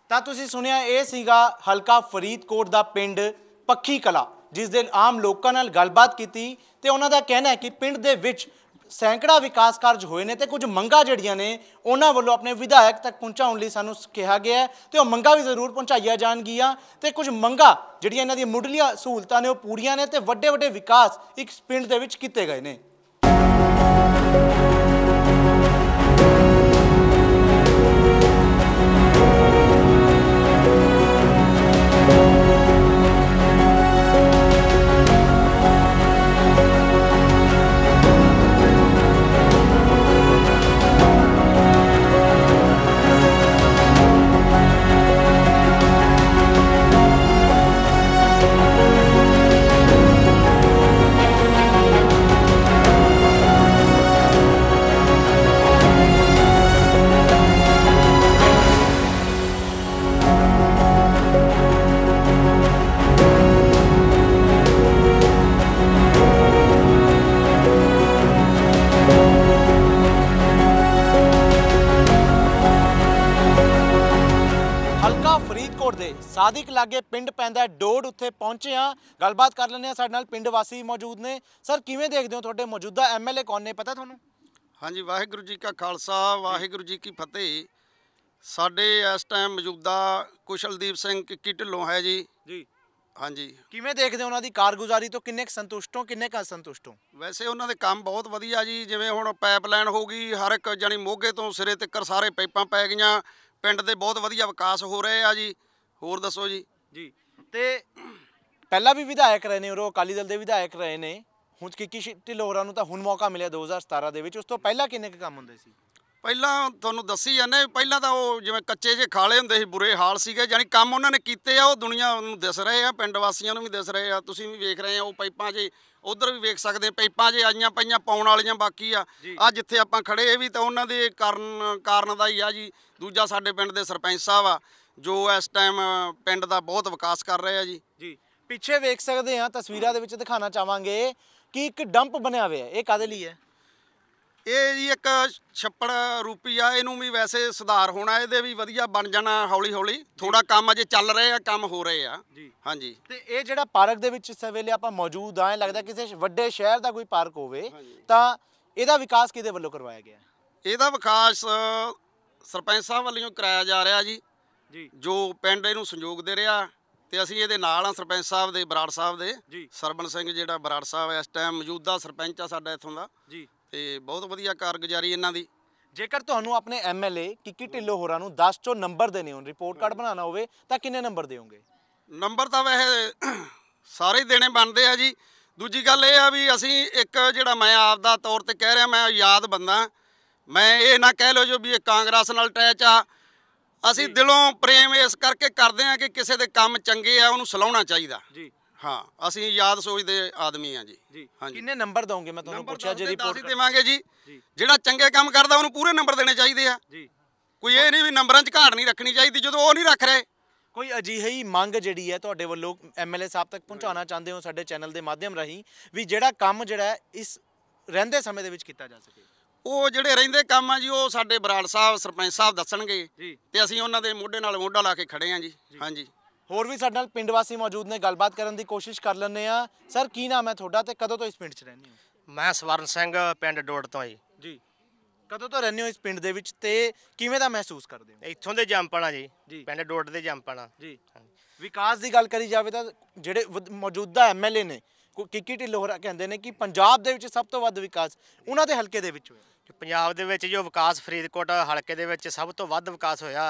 ਤਾਂ ਤੁਸੀਂ ਸੁਣਿਆ ਇਹ ਸੀਗਾ ਹਲਕਾ ਫਰੀਦਕੋਟ ਦਾ ਪਿੰਡ ਪੱਖੀ ਕਲਾ ਜਿਸ ਦੇ ਆਮ ਲੋਕਾਂ ਨਾਲ ਗੱਲਬਾਤ ਕੀਤੀ ਤੇ ਉਹਨਾਂ ਦਾ ਕਹਿਣਾ ਹੈ ਕਿ ਪਿੰਡ ਦੇ ਵਿੱਚ ਸੈਂਕੜਾ ਵਿਕਾਸ ਕਾਰਜ ਹੋਏ ਨੇ ਤੇ ਕੁਝ ਮੰਗਾ ਜਿਹੜੀਆਂ ਨੇ ਉਹਨਾਂ ਵੱਲੋਂ ਆਪਣੇ ਵਿਧਾਇਕ ਤੱਕ ਪਹੁੰਚਾਉਣ ਲਈ ਸਾਨੂੰ ਕਿਹਾ ਗਿਆ ਤੇ ਉਹ ਮੰਗਾ ਵੀ ਜ਼ਰੂਰ ਪਹੁੰਚਾਈਆਂ ਜਾਣਗੀਆਂ ਤੇ ਕੁਝ ਮੰਗਾ ਜਿਹੜੀਆਂ ਇਹਨਾਂ ਦੀਆਂ ਮੁੱਢਲੀਆਂ ਸਹੂਲਤਾਂ ਨੇ ਉਹ ਪੂਰੀਆਂ ਨੇ ਤੇ ਵੱਡੇ ਵੱਡੇ ਵਿਕਾਸ ਇੱਕ ਪਿੰਡ ਦੇ ਵਿੱਚ ਕੀਤੇ ਗਏ ਨੇ ਅਧਿਕ ਲਾਗੇ ਪਿੰਡ ਪੈਂਦਾ ਡੋੜ ਉੱਥੇ ਪਹੁੰਚੇ ਆ ਗੱਲਬਾਤ ਕਰ ਲੈਂਦੇ ਆ ਸਾਡੇ ਨਾਲ ਪਿੰਡ ਵਾਸੀ ਮੌਜੂਦ ਨੇ ਸਰ ਕਿਵੇਂ ਦੇਖਦੇ ਹੋ ਤੁਹਾਡੇ ਮੌਜੂਦਾ ਐਮਐਲਏ ਕੌਣ ਨੇ ਪਤਾ ਤੁਹਾਨੂੰ ਹਾਂਜੀ ਵਾਹਿਗੁਰੂ ਜੀ ਕਾ ਖਾਲਸਾ ਵਾਹਿਗੁਰੂ ਜੀ ਕੀ ਫਤਿਹ ਸਾਡੇ ਇਸ ਟਾਈਮ ਮੌਜੂਦਾ ਕੁਸ਼ਲਦੀਪ ਸਿੰਘ ਕਿੱਕੀ ਢਿੱਲੋਂ ਹੈ ਜੀ ਜੀ ਹਾਂਜੀ ਕਿਵੇਂ ਦੇਖਦੇ ਹੋ ਉਹਨਾਂ ਦੀ ਕਾਰਗੁਜ਼ਾਰੀ ਤੋਂ ਕਿੰਨੇ ਸੰਤੁਸ਼ਟ ਹੋ ਕਿੰਨੇ ਕਾ ਸੰਤੁਸ਼ਟ ਹੋ ਵੈਸੇ ਉਹਨਾਂ ਦੇ ਕੰਮ ਬਹੁਤ ਵਧੀਆ ਜੀ ਜਿਵੇਂ ਹੁਣ ਪਾਈਪਲਾਈਨ ਹੋ ਗਈ ਹਰ ਇੱਕ ਜਾਨੀ ਮੋਗੇ ਤੋਂ ਸਿਰੇ ਤੱਕ ਸਾਰੇ ਪਾਈਪਾਂ ਪੈ ਗਈਆਂ ਪਿੰਡ ਦੇ ਬਹੁਤ ਵਧੀਆ ਵਿਕਾਸ ਹੋ ਰਹੇ ਆ ਜੀ ਹੋਰ ਦੱਸੋ ਜੀ ਜੀ ਤੇ ਪਹਿਲਾਂ ਵੀ ਵਿਧਾਇਕ ਰਹੇ ਨੇ ਉਹ ਅਕਾਲੀ ਦਲ ਦੇ ਵਿਧਾਇਕ ਰਹੇ ਨੇ ਹੁਣ ਕਿ ਕਿੱਕੀ ਢਿਲੋਰਾ ਨੂੰ ਤਾਂ ਹੁਣ ਮੌਕਾ ਮਿਲਿਆ 2017 ਦੇ ਵਿੱਚ ਉਸ ਤੋਂ ਪਹਿਲਾਂ ਕਿੰਨੇ ਕੰਮ ਹੁੰਦੇ ਸੀ ਪਹਿਲਾਂ ਤੁਹਾਨੂੰ ਦੱਸੀ ਜਾਂਦੇ ਪਹਿਲਾਂ ਤਾਂ ਉਹ ਜਿਵੇਂ ਕੱਚੇ ਜੇ ਖਾਲੇ ਹੁੰਦੇ ਸੀ ਬੁਰੇ ਹਾਲ ਸੀਗੇ ਯਾਨੀ ਕੰਮ ਉਹਨਾਂ ਨੇ ਕੀਤੇ ਆ ਉਹ ਦੁਨੀਆ ਨੂੰ ਦਿਸ ਰਹੇ ਆ ਪਿੰਡ ਵਾਸੀਆਂ ਨੂੰ ਵੀ ਦਿਸ ਰਹੇ ਆ ਤੁਸੀਂ ਵੀ ਵੇਖ ਰਹੇ ਆ ਉਹ ਪਾਈਪਾਂ ਜੇ ਉਧਰ ਵੀ ਵੇਖ ਸਕਦੇ ਪਾਈਪਾਂ ਜੇ ਆਈਆਂ ਪਈਆਂ ਪਾਉਣ ਵਾਲੀਆਂ ਬਾਕੀ ਆ ਆ ਜਿੱਥੇ ਆਪਾਂ ਖੜੇ ਇਹ ਵੀ ਤਾਂ ਉਹਨਾਂ ਦੇ ਕਾਰਨ ਕਾਰਨ ਦਾ ਹੀ ਆ ਜੀ ਦੂਜਾ ਸਾਡੇ ਪਿੰਡ ਦੇ ਸਰਪੰਚ ਸਾਹਿਬ ਆ ਜੋ ਇਸ ਟਾਈਮ ਪਿੰਡ ਦਾ ਬਹੁਤ ਵਿਕਾਸ ਕਰ ਰਹੇ ਆ ਜੀ ਜੀ ਪਿੱਛੇ ਵੇਖ ਸਕਦੇ ਆ ਤਸਵੀਰਾਂ ਦੇ ਵਿੱਚ ਦਿਖਾਣਾ ਚਾਹਾਂਗੇ ਕਿ ਇੱਕ ਡੰਪ ਬਣਿਆ ਹੋਇਆ ਇਹ ਕਾਦੇ ਲਈ ਹੈ ਇਹ ਜੀ ਇੱਕ ਛੱਪੜ ਰੂਪੀ ਆ ਇਹਨੂੰ ਵੀ ਵੈਸੇ ਸੁਧਾਰ ਹੋਣਾ ਇਹਦੇ ਵੀ ਵਧੀਆ ਬਣ ਜਾਣਾ ਹੌਲੀ ਹੌਲੀ ਥੋੜਾ ਕੰਮ ਅਜੇ ਚੱਲ ਰਹੇ ਆ ਕੰਮ ਹੋ ਰਹੇ ਆ ਹਾਂਜੀ ਤੇ ਇਹ ਜਿਹੜਾ ਪਾਰਕ ਦੇ ਵਿੱਚ ਸਵੇਲੇ ਆਪਾਂ ਮੌਜੂਦ ਆਏ ਲੱਗਦਾ ਕਿਸੇ ਵੱਡੇ ਸ਼ਹਿਰ ਦਾ ਕੋਈ ਪਾਰਕ ਹੋਵੇ ਤਾਂ ਇਹਦਾ ਵਿਕਾਸ ਕਿਹਦੇ ਵੱਲੋਂ ਕਰਵਾਇਆ ਗਿਆ ਇਹਦਾ ਵਿਕਾਸ ਸਰਪੰਚ ਸਾਹਿਬ ਵੱਲੋਂ ਕਰਾਇਆ ਜਾ ਰਿਹਾ ਜੀ ਜੀ ਜੋ ਪਿੰਡ ਇਹਨੂੰ ਸੰਯੋਗ ਦੇ ਰਿਹਾ ਤੇ ਅਸੀਂ ਇਹਦੇ ਨਾਲ ਆ ਸਰਪੰਚ ਸਾਹਿਬ ਦੇ ਬਰਾੜ ਸਾਹਿਬ ਦੇ ਸਰਬਨ ਸਿੰਘ ਜਿਹੜਾ ਬਰਾੜ ਸਾਹਿਬ ਇਸ ਟਾਈਮ ਮੌਜੂਦਾ ਸਰਪੰਚ ਆ ਸਾਡਾ ਇਥੋਂ ਦਾ ਜੀ ਤੇ ਬਹੁਤ ਵਧੀਆ ਕਾਰਗੁਜ਼ਾਰੀ ਇਹਨਾਂ ਦੀ ਜੇਕਰ ਤੁਹਾਨੂੰ ਆਪਣੇ ਐਮਐਲਏ ਕਿੱਕੀ ਢਿੱਲੋ ਹੋਰਾਂ ਨੂੰ 10 ਚੋਂ ਨੰਬਰ ਦੇਣੇ ਹੋਣ ਰਿਪੋਰਟ ਕਾਰਡ ਬਣਾਉਣਾ ਹੋਵੇ ਤਾਂ ਕਿੰਨੇ ਨੰਬਰ ਦੇਵੋਗੇ ਨੰਬਰ ਤਾਂ ਵੈਸੇ ਸਾਰੇ ਦੇਣੇ ਬਣਦੇ ਆ ਜੀ ਦੂਜੀ ਗੱਲ ਇਹ ਆ ਵੀ ਅਸੀਂ ਇੱਕ ਜਿਹੜਾ ਮੈਂ ਆਪ ਦਾ ਤੌਰ ਤੇ ਕਹਿ ਰਿਹਾ ਮੈਂ ਯਾਦ ਬੰਦਾ ਮੈਂ ਇਹ ਨਾ ਕਹਿ ਲਓ ਜੋ ਵੀ ਇਹ ਕਾਂਗਰਸ ਨਾਲ ਅਟੈਚ ਆ ਅਸੀਂ ਦਿਲੋਂ ਪ੍ਰੇਮ ਇਸ ਕਰਕੇ ਕਰਦੇ ਆ ਕਿ ਕਿਸੇ ਦੇ ਕੰਮ ਚੰਗੇ ਆ ਉਹਨੂੰ ਸਲਾਉਣਾ ਚਾਹੀਦਾ ਜੀ ਹਾਂ ਅਸੀਂ ਯਾਦ ਸੋਚਦੇ ਆਦਮੀ ਆ ਜੀ ਹਾਂਜੀ ਕਿੰਨੇ ਨੰਬਰ ਦਵੋਗੇ ਮੈਂ ਤੁਹਾਨੂੰ ਪੁੱਛਿਆ ਜੇ ਰਿਪੋਰਟ ਅਸੀਂ ਦੇਵਾਂਗੇ ਜੀ ਜਿਹੜਾ ਚੰਗੇ ਕੰਮ ਕਰਦਾ ਉਹਨੂੰ ਪੂਰੇ ਨੰਬਰ ਦੇਣੇ ਚਾਹੀਦੇ ਆ ਜੀ ਕੋਈ ਇਹ ਨਹੀਂ ਵੀ ਨੰਬਰਾਂ 'ਚ ਘਾਟ ਨਹੀਂ ਰੱਖਣੀ ਚਾਹੀਦੀ ਜਦੋਂ ਉਹ ਨਹੀਂ ਰੱਖ ਰਹੇ ਕੋਈ ਅਜਿਹੀ ਮੰਗ ਜਿਹੜੀ ਹੈ ਤੁਹਾਡੇ ਵੱਲੋਂ ਐਮਐਲਏ ਸਾਹਿਬ ਤੱਕ ਪਹੁੰਚਾਉਣਾ ਚਾਹੁੰਦੇ ਹੋ ਸਾਡੇ ਚੈਨਲ ਦੇ ਮਾਧਿਅਮ ਰਾਹੀਂ ਵੀ ਜਿਹੜਾ ਕੰਮ ਜਿਹੜਾ ਇਸ ਰਹਿੰਦੇ ਸਮੇਂ ਦੇ ਵਿੱਚ ਕੀਤਾ ਜਾ ਸਕੇ ਉਹ ਜਿਹੜੇ ਰਹਿੰਦੇ ਕੰਮ ਆ ਜੀ ਉਹ ਸਾਡੇ ਬਰਾੜ ਸਾਹਿਬ ਸਰਪੰਚ ਸਾਹਿਬ ਦੱਸਣਗੇ ਤੇ ਅਸੀਂ ਉਹਨਾਂ ਦੇ ਮੋਢੇ ਨਾਲ ਮੋਢਾ ਲਾ ਕੇ ਖੜੇ ਆ ਜੀ ਹਾਂਜੀ ਹੋਰ ਵੀ ਸਾਡੇ ਨਾਲ ਪਿੰਡ ਵਾਸੀ ਮੌਜੂਦ ਨੇ ਗੱਲਬਾਤ ਕਰਨ ਦੀ ਕੋਸ਼ਿਸ਼ ਕਰ ਲੈਣੇ ਆ ਸਰ ਕੀ ਨਾਮ ਹੈ ਤੁਹਾਡਾ ਤੇ ਕਦੋਂ ਤੋਂ ਇਸ ਪਿੰਡ 'ਚ ਰਹਿੰਦੇ ਹੋ ਮੈਂ ਸਵਰਨ ਸਿੰਘ ਪਿੰਡ ਡੋੜ ਤੋਂ ਜੀ ਜੀ ਕਦੋਂ ਤੋਂ ਰਹਿੰਦੇ ਹੋ ਇਸ ਪਿੰਡ ਦੇ ਵਿੱਚ ਤੇ ਕਿਵੇਂ ਦਾ ਮਹਿਸੂਸ ਕਰਦੇ ਹੋ ਇੱਥੋਂ ਦੇ ਜੰਪਣਾ ਜੀ ਪਿੰਡ ਡੋੜ ਦੇ ਜੰਪਣਾ ਜੀ ਵਿਕਾਸ ਦੀ ਗੱਲ ਕਰੀ ਜਾਵੇ ਤਾਂ ਜਿਹੜੇ ਮੌਜੂਦਾ ਐਮਐਲਏ ਨੇ ਕਿੱਕੀ ਢਿੱਲੋਰਾ ਕਹਿੰਦੇ ਨੇ ਕਿ ਪੰਜਾਬ ਦੇ ਵਿੱਚ ਸਭ ਤੋਂ ਵੱਧ ਵਿਕਾਸ ਉਹਨਾਂ ਦੇ ਹਲਕੇ ਦੇ ਵਿੱਚ ਹੋਇਆ ਪੰਜਾਬ ਦੇ ਵਿੱਚ ਜੋ ਵਿਕਾਸ ਫਰੀਦਕੋਟ ਹਲਕੇ ਦੇ ਵਿੱਚ ਸਭ ਤੋਂ ਵੱਧ ਵਿਕਾਸ ਹੋਇਆ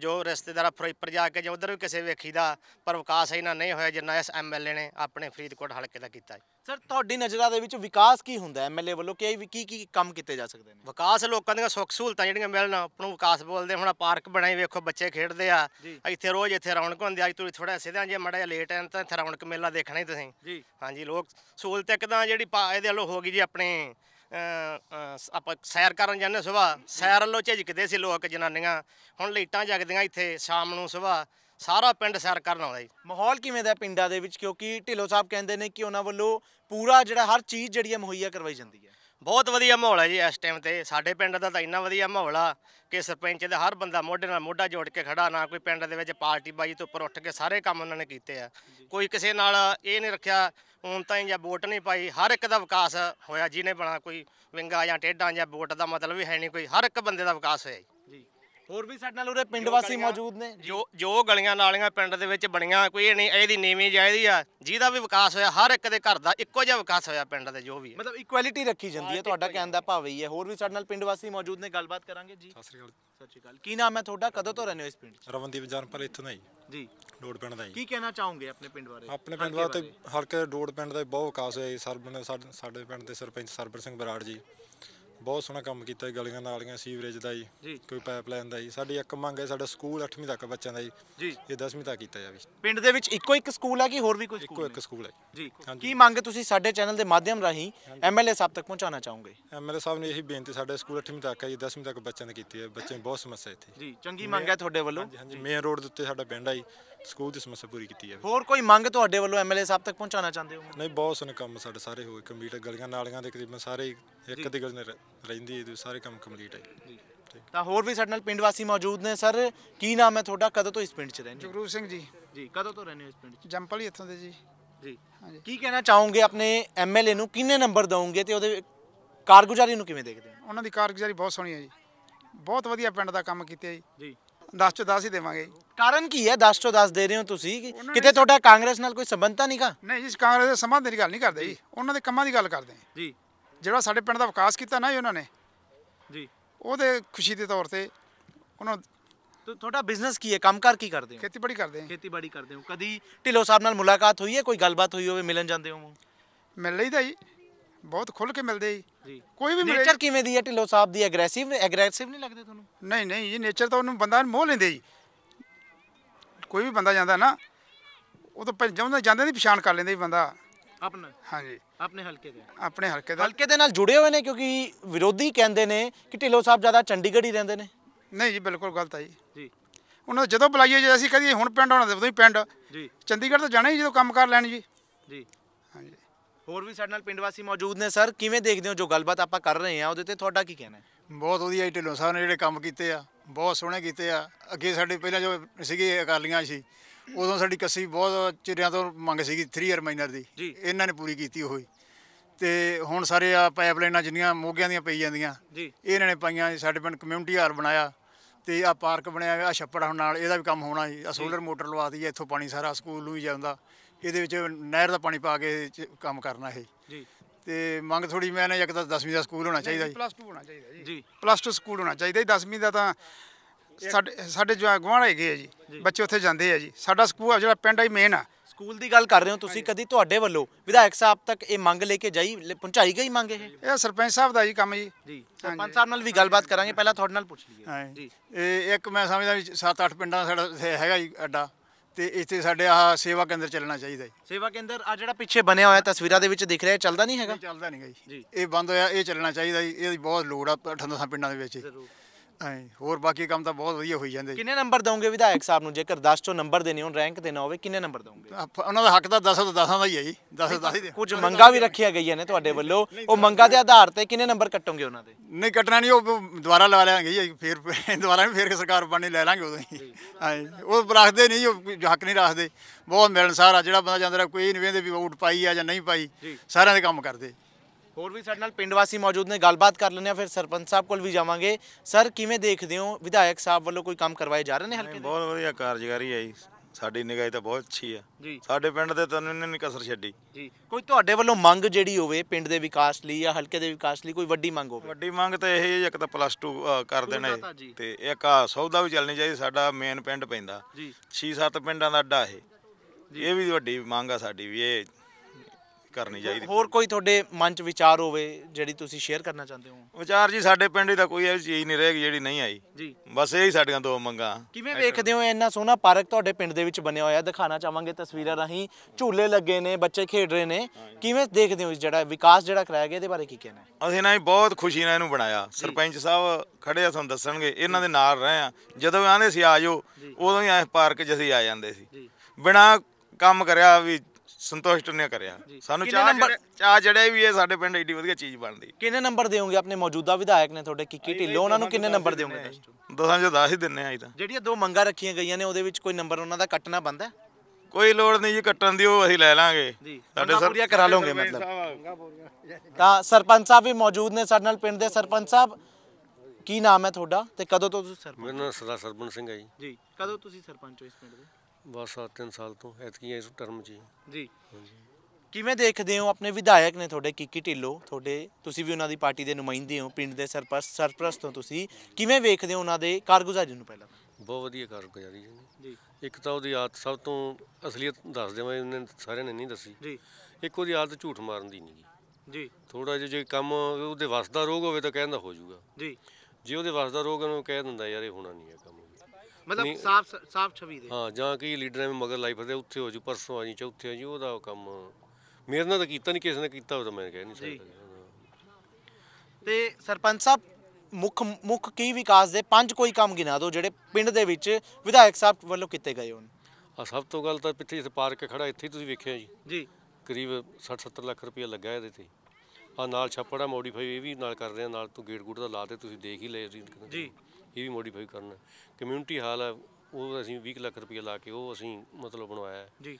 ਜੋ ਰਿਸ਼ਤੇਦਾਰ ਫਰੋਈਪਰ ਜਾ ਕੇ ਜਾਂ ਉਧਰ ਵੀ ਕਿਸੇ ਵੇਖੀਦਾ ਪਰ ਵਿਕਾਸ ਇਹਨਾਂ ਨਹੀਂ ਹੋਇਆ ਜਿੰਨਾ ਇਸ ਐਮਐਲਏ ਨੇ ਆਪਣੇ ਫਰੀਦਕੋਟ ਹਲਕੇ ਦਾ ਕੀਤਾ ਸਰ ਤੁਹਾਡੀ ਨਜ਼ਰਾਂ ਦੇ ਵਿੱਚ ਵਿਕਾਸ ਕੀ ਹੁੰਦਾ ਐਮਐਲਏ ਵੱਲੋਂ ਕਿ ਕੀ ਕੀ ਕੰਮ ਕੀਤੇ ਜਾ ਸਕਦੇ ਨੇ ਵਿਕਾਸ ਲੋਕਾਂ ਦੀਆਂ ਸੁੱਖ ਸਹੂਲਤਾਂ ਜਿਹੜੀਆਂ ਮਿਲਣ ਆਪਾਂ ਨੂੰ ਵਿਕਾਸ ਬੋਲਦੇ ਹੁਣ ਪਾਰਕ ਬਣਾਈ ਵੇਖੋ ਬੱਚੇ ਖੇਡਦੇ ਆ ਇੱਥੇ ਰੋਜ਼ ਇੱਥੇ ਰੌਣਕ ਹੁੰਦੀ ਅੱਜ ਤੁਸੀਂ ਥੋੜਾ ਸਿੱਧਾ ਜੇ ਮੜਾ ਲੇਟ ਆਣ ਤਾਂ ਇੱਥੇ ਰੌਣਕ ਮੇਲਾ ਦੇਖਣਾ ਹੀ ਤੁਸੀਂ ਹਾਂਜੀ ਲੋਕ ਸਹੂਲਤ ਇੱਕਦਾਂ ਜਿਹੜੀ ਇਹਦੇ ਵੱਲੋਂ ਹੋ ਗਈ ਜੀ ਆਪਣੇ ਆਪਾਂ ਸੈਰ ਕਰਨ ਜਾਂਦੇ ਸਵੇਰ ਸੈਰ ਵੱਲੋਂ ਝਿਜਕਦੇ ਸੀ ਲੋਕ ਜਨਾਨੀਆਂ ਹੁਣ ਲਾਈਟਾਂ ਜਗਦੀਆਂ ਇੱਥੇ ਸ਼ਾਮ ਨੂੰ ਸਵੇਰ ਸਾਰਾ ਪਿੰਡ ਸੈਰ ਕਰਨ ਆਉਂਦਾ ਜੀ ਮਾਹੌਲ ਕਿਵੇਂ ਦਾ ਪਿੰਡਾਂ ਦੇ ਵਿੱਚ ਕਿਉਂਕਿ ਢਿੱਲੋ ਸਾਹਿਬ ਕਹਿੰਦੇ ਨੇ ਕਿ ਉਹਨਾਂ ਵੱਲੋਂ ਪੂਰਾ ਜਿਹੜਾ ਹਰ ਚੀਜ਼ ਜਿਹੜੀ ਹੈ ਮੁਹੱਈਆ ਕਰਵਾਈ ਜਾਂਦੀ ਹੈ ਬਹੁਤ ਵਧੀਆ ਮਾਹੌਲ ਹੈ ਜੀ ਇਸ ਟਾਈਮ ਤੇ ਸਾਡੇ ਪਿੰਡ ਦਾ ਤਾਂ ਇੰਨਾ ਵਧੀਆ ਮਾਹੌਲ ਆ ਕਿ ਸਰਪੰਚ ਦੇ ਹਰ ਬੰਦਾ ਮੋਢੇ ਨਾਲ ਮੋਢਾ ਜੋੜ ਕੇ ਖੜਾ ਨਾ ਕੋਈ ਪਿੰਡ ਦੇ ਵਿੱਚ ਪਾਰਟੀ ਬਾਜੀ ਤੋਂ ਉੱਪਰ ਉੱਠ ਕੇ ਸਾਰੇ ਕੰਮ ਉਹਨਾਂ ਨੇ ਕੀਤੇ ਆ ਕੋਈ ਕਿਸੇ ਨਾਲ ਇਹ ਨਹੀਂ ਰੱਖਿਆ ਹੁਣ ਤਾਂ ਜਾਂ ਵੋਟ ਨਹੀਂ ਪਾਈ ਹਰ ਇੱਕ ਦਾ ਵਿਕਾਸ ਹੋਇਆ ਜਿਹਨੇ ਬਣਾ ਕੋਈ ਵਿੰਗਾ ਜਾਂ ਟੇਡਾਂ ਜਾਂ ਵੋਟ ਦਾ ਮਤਲਬ ਵੀ ਹੈ ਨਹੀਂ ਕੋਈ ਹਰ ਇੱਕ ਬੰਦੇ ਦਾ ਵਿਕਾਸ ਹੋਇਆ ਜੀ ਹੋਰ ਵੀ ਸਾਡੇ ਨਾਲ ਉਰੇ ਪਿੰਡ ਵਾਸੀ ਮੌਜੂਦ ਨੇ ਜੋ ਜੋ ਗਲੀਆਂ ਨਾਲੀਆਂ ਪਿੰਡ ਦੇ ਵਿੱਚ ਬਣੀਆਂ ਕੋਈ ਨਹੀਂ ਇਹਦੀ ਨੀਵੀਂ ਜਾਇਦੀ ਆ ਜਿਹਦਾ ਵੀ ਵਿਕਾਸ ਹੋਇਆ ਹਰ ਇੱਕ ਦੇ ਘਰ ਦਾ ਇੱਕੋ ਜਿਹਾ ਵਿਕਾਸ ਹੋਇਆ ਪਿੰਡ ਦੇ ਜੋ ਵੀ ਮਤਲਬ ਇਕੁਐਲਿਟੀ ਰੱਖੀ ਜਾਂਦੀ ਹੈ ਤੁਹਾਡਾ ਕਹਿਣ ਦਾ ਭਾਵ ਹੀ ਹੈ ਹੋਰ ਵੀ ਸਾਡੇ ਨਾਲ ਪਿੰਡ ਵਾਸੀ ਮੌਜੂਦ ਨੇ ਗੱਲਬਾਤ ਕਰਾਂਗੇ ਜੀ ਸਤਿ ਸ੍ਰੀ ਅਕਾਲ ਸਤਿ ਸ੍ਰੀ ਅਕਾਲ ਕੀ ਨਾਮ ਹੈ ਤੁਹਾਡਾ ਕਦੋਂ ਤੋਂ ਰਹਿੰਦੇ ਹੋ ਇਸ ਪਿੰਡ 'ਚ ਰਵਨਦੀਪ ਜਨਪਾਲ ਇੱਥੋਂ ਦਾ ਹੀ ਜੀ ਡੋੜ ਪਿੰਡ ਦਾ ਜੀ ਕੀ ਕਹਿਣਾ ਚਾਹੋਗੇ ਆਪਣੇ ਪਿੰਡ ਬਾਰੇ ਆਪਣੇ ਪਿੰਡ ਬਾਰੇ ਹਲਕੇ ਡੋੜ ਪਿੰਡ ਦਾ ਬਹੁਤ ਵਿਕਾਸ ਹੋਇਆ ਜੀ ਸਾਡੇ ਪਿੰਡ ਦੇ ਸਰਪੰਚ ਸਰਬਰ ਸਿੰਘ ਬਰਾੜ ਜੀ ਬਹੁਤ ਸੋਹਣਾ ਕੰਮ ਕੀਤਾ ਜੀ ਗਲੀਆਂ ਨਾਲੀਆਂ ਸੀਵਰੇਜ ਦਾ ਜੀ ਕੋਈ ਪਾਈਪਲਾਈਨ ਦਾ ਜੀ ਸਾਡੀ ਇੱਕ ਮੰਗ ਹੈ ਸਾਡਾ ਸਕੂਲ 8ਵੀਂ ਤੱਕ ਬੱਚਿਆਂ ਦਾ ਜੀ ਇਹ 10ਵੀਂ ਤੱਕ ਕੀਤਾ ਜਾਵੇ ਪਿੰਡ ਦੇ ਵਿੱਚ ਇੱਕੋ ਇੱਕ ਸਕੂਲ ਹੈ ਕਿ ਹੋਰ ਵੀ ਕੋਈ ਸਕੂਲ ਇੱਕੋ ਇੱਕ ਸਕੂਲ ਹੈ ਜੀ ਕੀ ਮੰਗ ਤੁਸੀਂ ਸਾਡੇ ਚੈਨਲ ਦੇ ਮਾਧਿਅਮ ਰਾਹੀਂ ਐਮਐਲਏ ਸਾਹਿਬ ਤੱਕ ਪਹੁੰਚਾਉਣਾ ਚਾਹੋਗੇ ਐਮਐਲਏ ਸਾਹਿਬ ਨੇ ਇਹੀ ਬੇਨਤੀ ਸਾਡੇ ਸਕੂਲ 8ਵੀਂ ਤੱਕ ਹੈ ਜੀ 10ਵੀਂ ਤੱਕ ਬੱਚਿਆਂ ਦੇ ਕੀਤੀ ਹੈ ਬੱਚੇ ਬਹੁਤ ਸਮੱਸਿਆ ਇੱਥੇ ਜੀ ਚੰਗੀ ਮੰਗ ਹੈ ਤੁਹਾਡੇ ਵੱਲੋਂ ਹਾਂਜੀ ਮੇਨ ਰੋਡ ਦੇ ਉੱਤੇ ਸਾਡਾ ਪਿੰਡ ਹੈ ਜੀ ਸਕੂਲ ਦੀ ਸਮੱਸਿਆ ਪੂਰੀ ਕੀਤੀ ਹੈ ਹੋਰ ਕੋਈ ਮੰਗ ਤੁਹਾਡੇ ਵੱਲੋਂ ਐਮਐਲਏ ਸਾਹਿਬ ਤੱਕ ਪਹੁੰਚਾਉਣਾ ਚਾਹੁੰਦੇ ਹੋ ਨਹੀਂ ਬਹੁਤ ਸਨ ਕੰਮ ਸਾਡੇ ਸਾਰੇ ਹੋਏ ਕੰਪਲੀਟ ਗਲੀਆਂ ਨਾਲੀਆਂ ਦੇ ਤਕਰੀਬਨ ਸਾਰੇ ਇੱਕ ਦੇ ਗਲੀਆਂ ਰਹਿੰਦੀ ਹੈ ਸਾਰੇ ਕੰਮ ਕੰਪਲੀਟ ਹੈ ਤਾਂ ਹੋਰ ਵੀ ਸਾਡੇ ਨਾਲ ਪਿੰਡ ਵਾਸੀ ਮੌਜੂਦ ਨੇ ਸਰ ਕੀ ਨਾਮ ਹੈ ਤੁਹਾਡਾ ਕਦੋਂ ਤੋਂ ਇਸ ਪਿੰਡ 'ਚ ਰਹਿੰਦੇ ਜਗਰੂਪ ਸਿੰਘ ਜੀ ਜੀ ਕਦੋਂ ਤੋਂ ਰਹਿੰਦੇ ਹੋ ਇਸ ਪਿੰਡ 'ਚ ਜੰਪਲ ਹੀ ਇੱਥੋਂ ਦੇ ਜੀ ਜੀ ਕੀ ਕਹਿਣਾ ਚਾਹੋਗੇ ਆਪਣੇ ਐਮਐਲਏ ਨੂੰ ਕਿੰਨੇ ਨੰਬਰ ਦਵੋਗੇ ਤੇ ਉਹਦੇ ਕਾਰਗੁਜ਼ਾਰੀ ਨੂੰ ਕਿਵੇਂ ਦੇਖਦੇ ਹੋ ਉਹਨਾਂ ਦੀ ਕਾਰਗੁਜ਼ਾਰੀ ਬਹੁਤ ਸੋਹਣੀ ਹੈ ਜੀ ਬਹੁਤ ਵਧੀਆ ਪਿੰਡ ਦਾ ਕੰਮ ਕੀਤਾ ਜੀ ਜੀ 10 ਤੋਂ 10 ਹੀ ਦੇਵਾਂਗੇ ਕਾਰਨ ਕੀ ਹੈ 10 ਤੋਂ 10 ਦੇ ਰਹੇ ਹੋ ਤੁਸੀਂ ਕਿਤੇ ਤੁਹਾਡਾ ਕਾਂਗਰਸ ਨਾਲ ਕੋਈ ਸੰਬੰਧਤਾ ਨਹੀਂਗਾ ਨਹੀਂ ਜੀ ਕਾਂਗਰਸ ਦੇ ਸੰਬੰਧ ਦੀ ਗੱਲ ਨਹੀਂ ਕਰਦੇ ਜੀ ਉਹਨਾਂ ਦੇ ਕੰਮਾਂ ਦੀ ਗੱਲ ਕਰਦੇ ਜੀ ਜਿਹੜਾ ਸਾਡੇ ਪਿੰਡ ਦਾ ਵਿਕਾਸ ਕੀਤਾ ਨਾ ਜੀ ਉਹਨਾਂ ਨੇ ਜੀ ਉਹਦੇ ਖੁਸ਼ੀ ਦੇ ਤੌਰ ਤੇ ਉਹਨਾਂ ਤੁਹਾਡਾ ਬਿਜ਼ਨਸ ਕੀ ਹੈ ਕੰਮਕਾਰ ਕੀ ਕਰਦੇ ਹੋ ਖੇਤੀਬਾੜੀ ਕਰਦੇ ਹਾਂ ਖੇਤੀਬਾੜੀ ਕਰਦੇ ਹੋ ਕਦੀ ਢਿੱਲੋ ਸਾਹਿਬ ਨਾਲ ਮੁਲਾਕਾਤ ਹੋਈ ਹੈ ਕੋਈ ਗੱਲਬਾਤ ਹੋਈ ਹੋਵੇ ਮਿਲਣ ਜਾਂਦੇ ਹੋ ਮਿਲ ਲਈਦਾ ਜੀ ਬਹੁਤ ਖੁੱਲ ਕੇ ਮਿਲਦੇ ਜੀ ਕੋਈ ਵੀ ਨੇਚਰ ਕਿਵੇਂ ਦੀ ਹੈ ਢਿੱਲੋ ਸਾਹਿਬ ਦੀ ਐਗਰੈਸਿਵ ਐਗਰੈਸਿਵ ਨਹੀਂ ਲੱਗਦੇ ਤੁਹਾਨੂੰ ਨਹੀਂ ਨਹੀਂ ਜੀ ਨੇਚਰ ਤਾਂ ਉਹਨੂੰ ਬੰਦਾ ਮੋਹ ਲੈਂਦੇ ਜੀ ਕੋਈ ਵੀ ਬੰਦਾ ਜਾਂਦਾ ਨਾ ਉਹ ਤਾਂ ਜਾਂਦੇ ਦੀ ਪਛਾਣ ਕਰ ਲੈਂਦੇ ਵੀ ਬੰਦਾ ਆਪਣਾ ਹਾਂਜੀ ਆਪਣੇ ਹਲਕੇ ਦੇ ਆਪਣੇ ਹਲਕੇ ਦੇ ਹਲਕੇ ਦੇ ਨਾਲ ਜੁੜੇ ਹੋਏ ਨੇ ਕਿਉਂਕਿ ਵਿਰੋਧੀ ਕਹਿੰਦੇ ਨੇ ਕਿ ਢਿੱਲੋ ਸਾਹਿਬ ਜ਼ਿਆਦਾ ਚੰਡੀਗੜ੍ਹ ਹੀ ਰਹਿੰਦੇ ਨੇ ਨਹੀਂ ਜੀ ਬਿਲਕੁਲ ਗਲਤ ਹੈ ਜੀ ਜੀ ਉਹਨਾਂ ਜਦੋਂ ਬੁਲਾਈਏ ਜੇ ਅਸੀਂ ਕਹਿੰਦੇ ਹੁਣ ਪਿੰਡ ਆਉਣਾ ਦੇ ਉਦੋਂ ਹੀ ਪਿੰਡ ਜੀ ਚੰਡੀਗੜ੍ਹ ਤਾਂ ਜਾਣਾ ਹੀ ਜਦੋਂ ਕੰਮ ਕਰ ਲੈਣ ਜੀ ਜੀ ਹਾਂਜੀ ਹੋਰ ਵੀ ਸਾਡੇ ਨਾਲ ਪਿੰਡ ਵਾਸੀ ਮੌਜੂਦ ਨੇ ਸਰ ਕਿਵੇਂ ਦੇਖਦੇ ਹੋ ਜੋ ਗੱਲਬਾਤ ਆਪਾਂ ਕਰ ਰਹੇ ਹਾਂ ਉਹਦੇ ਤੇ ਤੁਹਾਡਾ ਕੀ ਕਹਿਣਾ ਹੈ ਬਹੁਤ ਵਧੀਆ ਢਿੱਲੋਂ ਸਾਹਿਬ ਨੇ ਜਿਹੜੇ ਕੰਮ ਕੀਤੇ ਆ ਬਹੁਤ ਸੋਹਣੇ ਕੀਤੇ ਆ ਅੱਗੇ ਸਾਡੇ ਪਹਿਲਾਂ ਜੋ ਸੀਗੇ ਅਕਾਲੀਆਂ ਸੀ ਉਦੋਂ ਸਾਡੀ ਕੱਸੀ ਬਹੁਤ ਚਿਰਿਆਂ ਤੋਂ ਮੰਗ ਸੀਗੀ 3 ਇਅਰ ਮਾਈਨਰ ਦੀ ਇਹਨਾਂ ਨੇ ਪੂਰੀ ਕੀਤੀ ਉਹ ਹੀ ਤੇ ਹੁਣ ਸਾਰੇ ਆ ਪਾਈਪਲਾਈਨਾਂ ਜਿੰਨੀਆਂ ਮੋਗਿਆਂ ਦੀਆਂ ਪਈ ਜਾਂਦੀਆਂ ਇਹਨਾਂ ਨੇ ਪਾਈਆਂ ਸਾਡੇ ਪਿੰਡ ਕਮਿਊਨਿਟੀ ਹਾਲ ਬਣਾਇਆ ਤੇ ਆ ਪਾਰਕ ਬਣਿਆ ਆ ਛੱਪੜ ਹੁਣ ਨਾਲ ਇਹਦਾ ਵੀ ਕੰਮ ਹੋਣਾ ਜੀ ਆ ਸੋਲਰ ਮੋਟਰ ਲਵਾਤੀ ਦਈਏ ਇੱਥੋਂ ਪਾਣੀ ਸਾਰਾ ਸਕੂਲ ਨੂੰ ਹੀ ਜਾਂਦਾ ਇਹਦੇ ਵਿੱਚ ਨਹਿਰ ਦਾ ਪਾਣੀ ਪਾ ਕੇ ਕੰਮ ਕਰਨਾ ਇਹ ਜੀ ਤੇ ਮੰਗ ਥੋੜੀ ਮੈਂ ਨੇ ਇੱਕ ਤਾਂ 10ਵੀਂ ਦਾ ਸਕੂਲ ਹੋਣਾ ਚਾਹੀਦਾ ਜੀ ਪਲੱਸ 2 ਹੋਣਾ ਚਾਹੀਦਾ ਜੀ ਪਲੱਸ 2 ਸਕੂਲ ਹੋਣਾ ਚਾਹੀਦਾ ਜੀ 10ਵੀਂ ਦਾ ਤਾਂ ਸਾਡੇ ਸਾਡੇ ਜਵਾਨ ਗਵਾਂਢ ਗਏ ਆ ਜੀ ਬੱਚੇ ਉੱਥੇ ਜਾਂਦੇ ਆ ਜੀ ਸਾਡਾ ਸਕੂਲ ਜਿਹੜਾ ਪਿੰਡ ਆ ਮੇਨ ਆ ਸਕੂਲ ਦੀ ਗੱਲ ਕਰ ਰਹੇ ਹੋ ਤੁਸੀਂ ਕਦੀ ਤੁਹਾਡੇ ਵੱਲੋਂ ਵਿਧਾਇਕ ਸਾਹਿਬ ਤੱਕ ਇਹ ਮੰਗ ਲੈ ਕੇ ਜਾਈ ਪਹੁੰਚਾਈ ਗਈ ਮੰਗ ਇਹ ਇਹ ਸਰਪੰਚ ਸਾਹਿਬ ਦਾ ਜੀ ਕੰਮ ਜੀ ਸਰਪੰਚ ਸਾਹਿਬ ਨਾਲ ਵੀ ਗੱਲਬਾਤ ਕਰਾਂਗੇ ਪਹਿਲਾਂ ਤੁਹਾਡੇ ਨਾਲ ਪੁੱਛ ਲਈਏ ਜੀ ਇਹ ਇੱਕ ਮੈਂ ਸਮਝਦਾ 7-8 ਪਿੰਡਾਂ ਸਾਡਾ ਹੈਗਾ ਜੀ ਅੱਡਾ ਤੇ ਇੱਥੇ ਸਾਡੇ ਆਹ ਸੇਵਾ ਕੇਂਦਰ ਚੱਲਣਾ ਚਾਹੀਦਾ ਜੀ ਸੇਵਾ ਕੇਂਦਰ ਆ ਜਿਹੜਾ ਪਿੱਛੇ ਬਣਿਆ ਹੋਇਆ ਤਸਵੀਰਾਂ ਦੇ ਵਿੱਚ ਦਿਖ ਰਿਹਾ ਚੱਲਦਾ ਨਹੀਂ ਹੈਗਾ ਚੱਲਦਾ ਨਹੀਂਗਾ ਜੀ ਇਹ ਬੰਦ ਹੋਇਆ ਇਹ ਚੱਲਣਾ ਚਾਹੀਦਾ ਜੀ ਇਹ ਬਹੁਤ ਲੋੜ ਆ 18 ਪਿੰਡਾਂ ਦੇ ਵਿੱਚ ਜ਼ਰੂਰ ਐਂ ਹੋਰ ਬਾਕੀ ਕੰਮ ਤਾਂ ਬਹੁਤ ਵਧੀਆ ਹੋਈ ਜਾਂਦੇ ਕਿੰਨੇ ਨੰਬਰ ਦੋਗੇ ਵਿਧਾਇਕ ਸਾਹਿਬ ਨੂੰ ਜੇਕਰ 10 ਚੋਂ ਨੰਬਰ ਦੇਣੇ ਹੋਣ ਰੈਂਕ ਦੇਣਾ ਹੋਵੇ ਕਿੰਨੇ ਨੰਬਰ ਦੋਗੇ ਉਹਨਾਂ ਦਾ ਹੱਕ ਤਾਂ 10 ਤੋਂ 10 ਦਾ ਹੀ ਹੈ ਜੀ 10 10 ਹੀ ਦੇ ਕੁਝ ਮੰਗਾ ਵੀ ਰੱਖੀਆਂ ਗਈਆਂ ਨੇ ਤੁਹਾਡੇ ਵੱਲੋਂ ਉਹ ਮੰਗਾ ਦੇ ਆਧਾਰ ਤੇ ਕਿੰਨੇ ਨੰਬਰ ਕੱਟੋਗੇ ਉਹਨਾਂ ਦੇ ਨਹੀਂ ਕੱਟਣਾ ਨਹੀਂ ਉਹ ਦੁਬਾਰਾ ਲਵਾ ਲਿਆਂਗੇ ਜੀ ਫੇਰ ਦੁਬਾਰਾ ਵੀ ਫੇਰ ਸਰਕਾਰ ਬਣਨੀ ਲੈ ਲਾਂਗੇ ਉਦੋਂ ਹੀ ਹਾਂ ਉਹ ਰੱਖਦੇ ਨਹੀਂ ਉਹ ਹੱਕ ਨਹੀਂ ਰੱਖਦੇ ਬਹੁਤ ਮਿਲਣਸਾਰ ਆ ਜਿਹੜਾ ਬੰਦਾ ਜਾਂਦਾ ਕੋਈ ਨਹੀਂ ਵੇਂਦੇ ਵੀ ਵੋਟ ਪਾਈ ਆ ਜਾਂ ਨਹੀਂ ਪਾਈ ਸਾਰਿਆਂ ਦੇ ਕੰਮ ਕਰਦੇ ਹੋਰ ਵੀ ਸਾਡੇ ਨਾਲ ਪਿੰਡ ਵਾਸੀ ਮੌਜੂਦ ਨੇ ਗੱਲਬਾਤ ਕਰ ਲੈਣੇ ਆ ਫਿਰ ਸਰਪੰਚ ਸਾਹਿਬ ਕੋਲ ਵੀ ਜਾਵਾਂਗੇ ਸਰ ਕਿਵੇਂ ਦੇਖਦੇ ਹੋ ਵਿਧਾਇਕ ਸਾਹਿਬ ਵੱਲੋਂ ਕੋਈ ਕੰਮ ਕਰਵਾਏ ਜਾ ਰਹੇ ਨੇ ਹਲਕੇ ਦੇ ਬਹੁਤ ਵਧੀਆ ਕਾਰਜਕਾਰੀ ਹੈ ਸਾਡੀ ਨਿਗਾਹ ਤਾਂ ਬਹੁਤ ਅੱਛੀ ਆ ਸਾਡੇ ਪਿੰਡ ਦੇ ਤੁਹਾਨੂੰ ਇਹਨਾਂ ਨੇ ਕਸਰ ਛੱਡੀ ਜੀ ਕੋਈ ਤੁਹਾਡੇ ਵੱਲੋਂ ਮੰਗ ਜਿਹੜੀ ਹੋਵੇ ਪਿੰਡ ਦੇ ਵਿਕਾਸ ਲਈ ਜਾਂ ਹਲਕੇ ਦੇ ਵਿਕਾਸ ਲਈ ਕੋਈ ਵੱਡੀ ਮੰਗ ਹੋਵੇ ਵੱਡੀ ਮੰਗ ਤਾਂ ਇਹ ਹੀ ਇੱਕ ਤਾਂ ਪਲੱਸ 2 ਕਰ ਦੇਣਾ ਹੈ ਤੇ ਇੱਕ ਆ ਸੌਦਾ ਵੀ ਚੱਲਣੀ ਚਾਹੀਦੀ ਸਾਡਾ ਮੇਨ ਪਿੰਡ ਪੈਂਦਾ ਜੀ 6-7 ਪਿੰਡਾਂ ਦਾ ਅੱਡਾ ਇਹ ਇਹ ਵੀ ਵੱਡੀ ਮੰਗ ਆ ਸਾਡੀ ਵੀ ਇਹ ਕਰਨੀ ਚਾਹੀਦੀ ਹੋਰ ਕੋਈ ਤੁਹਾਡੇ ਮਨ 'ਚ ਵਿਚਾਰ ਹੋਵੇ ਜਿਹੜੀ ਤੁਸੀਂ ਸ਼ੇਅਰ ਕਰਨਾ ਚਾਹੁੰਦੇ ਹੋ ਵਿਚਾਰ ਜੀ ਸਾਡੇ ਪਿੰਡ ਦਾ ਕੋਈ ਐਸੀ ਚੀਜ਼ ਨਹੀਂ ਰਹੇਗੀ ਜਿਹੜੀ ਨਹੀਂ ਆਈ ਜੀ ਬਸ ਇਹ ਹੀ ਸਾਡੀਆਂ ਦੋ ਮੰਗਾਂ ਕਿਵੇਂ ਵੇਖਦੇ ਹੋ ਇੰਨਾ ਸੋਹਣਾ ਪਾਰਕ ਤੁਹਾਡੇ ਪਿੰਡ ਦੇ ਵਿੱਚ ਬਣਿਆ ਹੋਇਆ ਦਿਖਾਣਾ ਚਾਹਾਂਗੇ ਤਸਵੀਰਾਂ ਰਾਹੀਂ ਝੂਲੇ ਲੱਗੇ ਨੇ ਬੱਚੇ ਖੇਡ ਰਹੇ ਨੇ ਕਿਵੇਂ ਦੇਖਦੇ ਹੋ ਜਿਹੜਾ ਵਿਕਾਸ ਜਿਹੜਾ ਕਰਾਇਆ ਗਿਆ ਇਹਦੇ ਬਾਰੇ ਕੀ ਕਹਿਣਾ ਅਸੀਂ ਨਾ ਬਹੁਤ ਖੁਸ਼ੀ ਨਾਲ ਇਹਨੂੰ ਬਣਾਇਆ ਸਰਪੰਚ ਸਾਹਿਬ ਖੜੇ ਆ ਤੁਹਾਨੂੰ ਦੱਸਣਗੇ ਇਹਨਾਂ ਦੇ ਨਾਲ ਰਹੇ ਆ ਜਦੋਂ ਆਂਦੇ ਸੀ ਆਜੋ ਉਦੋਂ ਹੀ ਐਸ ਪਾਰਕ ਜਿਸੀ ਆ ਜਾਂਦੇ ਸੀ ਬਿਨਾ ਕੰਮ ਕਰਿਆ ਵੀ ਸੰਤੁਸ਼ਟ ਨਹੀਂ ਕਰਿਆ ਸਾਨੂੰ ਚਾਹ ਚਾਹ ਜੜਿਆ ਵੀ ਇਹ ਸਾਡੇ ਪਿੰਡ ਐਡੀ ਵਧੀਆ ਚੀਜ਼ ਬਣਦੀ ਕਿੰਨੇ ਨੰਬਰ ਦੇਵੋਗੇ ਆਪਣੇ ਮੌਜੂਦਾ ਵਿਧਾਇਕ ਨੇ ਤੁਹਾਡੇ ਕਿੱਕੀ ਢਿੱਲੋਂ ਉਹਨਾਂ ਨੂੰ ਕਿੰਨੇ ਨੰਬਰ ਦੇਵੋਗੇ ਦਸਾਂ ਜੋ 10 ਹੀ ਦਿੰਨੇ ਆਈ ਤਾਂ ਜਿਹੜੀਆਂ ਦੋ ਮੰਗਾਂ ਰੱਖੀਆਂ ਗਈਆਂ ਨੇ ਉਹਦੇ ਵਿੱਚ ਕੋਈ ਨੰਬਰ ਉਹਨਾਂ ਦਾ ਕੱਟਣਾ ਬੰਦਾ ਕੋਈ ਲੋੜ ਨਹੀਂ ਜੀ ਕੱਟਣ ਦੀ ਉਹ ਅਸੀਂ ਲੈ ਲਾਂਗੇ ਸਾਡੇ ਸਰ ਪੂਰੀਆਂ ਕਰਾ ਲਵਾਂਗੇ ਮਤਲਬ ਤਾਂ ਸਰਪੰਚ ਸਾਹਿਬ ਵੀ ਮੌਜੂਦ ਨੇ ਸਾਡੇ ਨਾਲ ਪਿੰਡ ਦੇ ਸਰਪੰਚ ਸਾਹਿਬ ਕੀ ਨਾਮ ਹੈ ਤੁਹਾਡਾ ਤੇ ਕਦੋਂ ਤੋਂ ਤੁਸੀਂ ਸਰਪੰਚ ਮੇਰਾ ਨਾਮ ਸਦਾ ਸਰਪੰਚ ਸਿੰਘ ਹੈ ਜੀ ਜੀ ਕਦੋਂ ਤੁਸੀਂ ਸਰਪੰਚ ਹੋ ਇਸ ਪਿੰਡ ਦੇ ਬਸ 7 3 ਸਾਲ ਤੋਂ ਐਤਕੀ ਇਸ ਟਰਮ 'ਚ ਜੀ ਕਿਵੇਂ ਦੇਖਦੇ ਹੋ ਆਪਣੇ ਵਿਧਾਇਕ ਨੇ ਤੁਹਾਡੇ ਕਿੱਕੀ ਢਿੱਲੋ ਤੁਹਾਡੇ ਤੁਸੀਂ ਵੀ ਉਹਨਾਂ ਦੀ ਪਾਰਟੀ ਦੇ ਨੁਮਾਇੰਦੇ ਹੋ ਪਿੰਡ ਦੇ ਸਰਪ੍ਰਸਤ ਸਰਪ੍ਰਸਤ ਹੋ ਤੁਸੀਂ ਕਿਵੇਂ ਵੇਖਦੇ ਹੋ ਉਹਨਾਂ ਦੇ ਕਾਰਗੁਜ਼ਾਰੀ ਨੂੰ ਪਹਿਲਾਂ ਬਹੁਤ ਵਧੀਆ ਕਾਰਗੁਜ਼ਾਰੀ ਜੀ। ਜੀ ਇੱਕ ਤਾਂ ਉਹਦੀ ਆਦਤ ਸਭ ਤੋਂ ਅਸਲੀਅਤ ਦੱਸ ਦੇਵਾਂ ਇਹਨਾਂ ਨੇ ਸਾਰਿਆਂ ਨੇ ਨਹੀਂ ਦੱਸੀ ਜੀ ਇੱਕ ਉਹਦੀ ਆਦਤ ਝੂਠ ਮਾਰਨ ਦੀ ਨਹੀਂ ਜੀ ਥੋੜਾ ਜਿਹਾ ਜੇ ਕੰਮ ਉਹਦੇ ਵਸਦਾ ਰੋਗ ਹੋਵੇ ਤਾਂ ਕਹਿੰਦਾ ਹੋ ਜਾਊਗਾ ਜੀ ਜੇ ਉਹਦੇ ਵਸਦਾ ਰੋਗ ਉਹਨੂੰ ਕਹਿ ਦਿੰਦਾ ਯਾਰ ਇਹ ਹੋਣਾ ਨਹੀਂ ਹੈ ਕੰਮ ਮਤਲਬ ਸਾਫ ਸਾਫ ਛਵੀ ਦੇ ਹਾਂ ਜਾਂ ਕਈ ਲੀਡਰਾਂ ਵਿੱਚ ਮਗਰ ਲਾਈ ਫਿਰਦੇ ਉੱਥੇ ਹੋ ਜੂ ਪਰਸੋਂ ਆ ਜੀ ਚੌਥੇ ਆ ਜੀ ਉਹਦਾ ਕੰਮ ਮੇਰੇ ਨਾਲ ਤਾਂ ਕੀਤਾ ਨਹੀਂ ਕਿਸੇ ਨੇ ਕੀਤਾ ਉਹ ਤਾਂ ਮੈਂ ਕਹਿ ਨਹੀਂ ਸਕਦਾ ਤੇ ਸਰਪੰਚ ਸਾਹਿਬ ਮੁੱਖ ਮੁੱਖ ਕੀ ਵਿਕਾਸ ਦੇ ਪੰਜ ਕੋਈ ਕੰਮ ਗਿਣਾ ਦਿਓ ਜਿਹੜੇ ਪਿੰਡ ਦੇ ਵਿੱਚ ਵਿਧਾਇਕ ਸਾਹਿਬ ਵੱਲੋਂ ਕੀਤੇ ਗਏ ਹੋਣ ਆ ਸਭ ਤੋਂ ਗੱਲ ਤਾਂ ਪਿੱਛੇ ਇਸ ਪਾਰਕ ਖੜਾ ਇੱਥੇ ਤੁਸੀਂ ਵੇਖਿਆ ਜੀ ਜੀ ਕਰੀਬ 60 70 ਲੱਖ ਰੁਪਏ ਲੱਗਾ ਇਹਦੇ ਤੇ ਆ ਨਾਲ ਛੱਪੜਾ ਮੋਡੀਫਾਈ ਇਹ ਵੀ ਨਾਲ ਕਰ ਰਹੇ ਆ ਨਾਲ ਤੂੰ ਗੇਟ ਗੂਟ ਦਾ ਲਾ ਤੇ ਤੁਸੀਂ ਦੇਖ ਹੀ ਲਏ ਜੀ ਜੀ ਇਹ ਵੀ ਮੋਡੀਫਾਈ ਕਰਨਾ ਕਮਿਊਨਿਟੀ ਹਾਲ ਆ ਉਹ ਅਸੀਂ 20 ਲੱਖ ਰੁਪਏ ਲਾ ਕੇ ਉਹ ਅਸੀਂ ਮਤਲਬ ਬਣਵਾਇਆ ਹੈ ਜੀ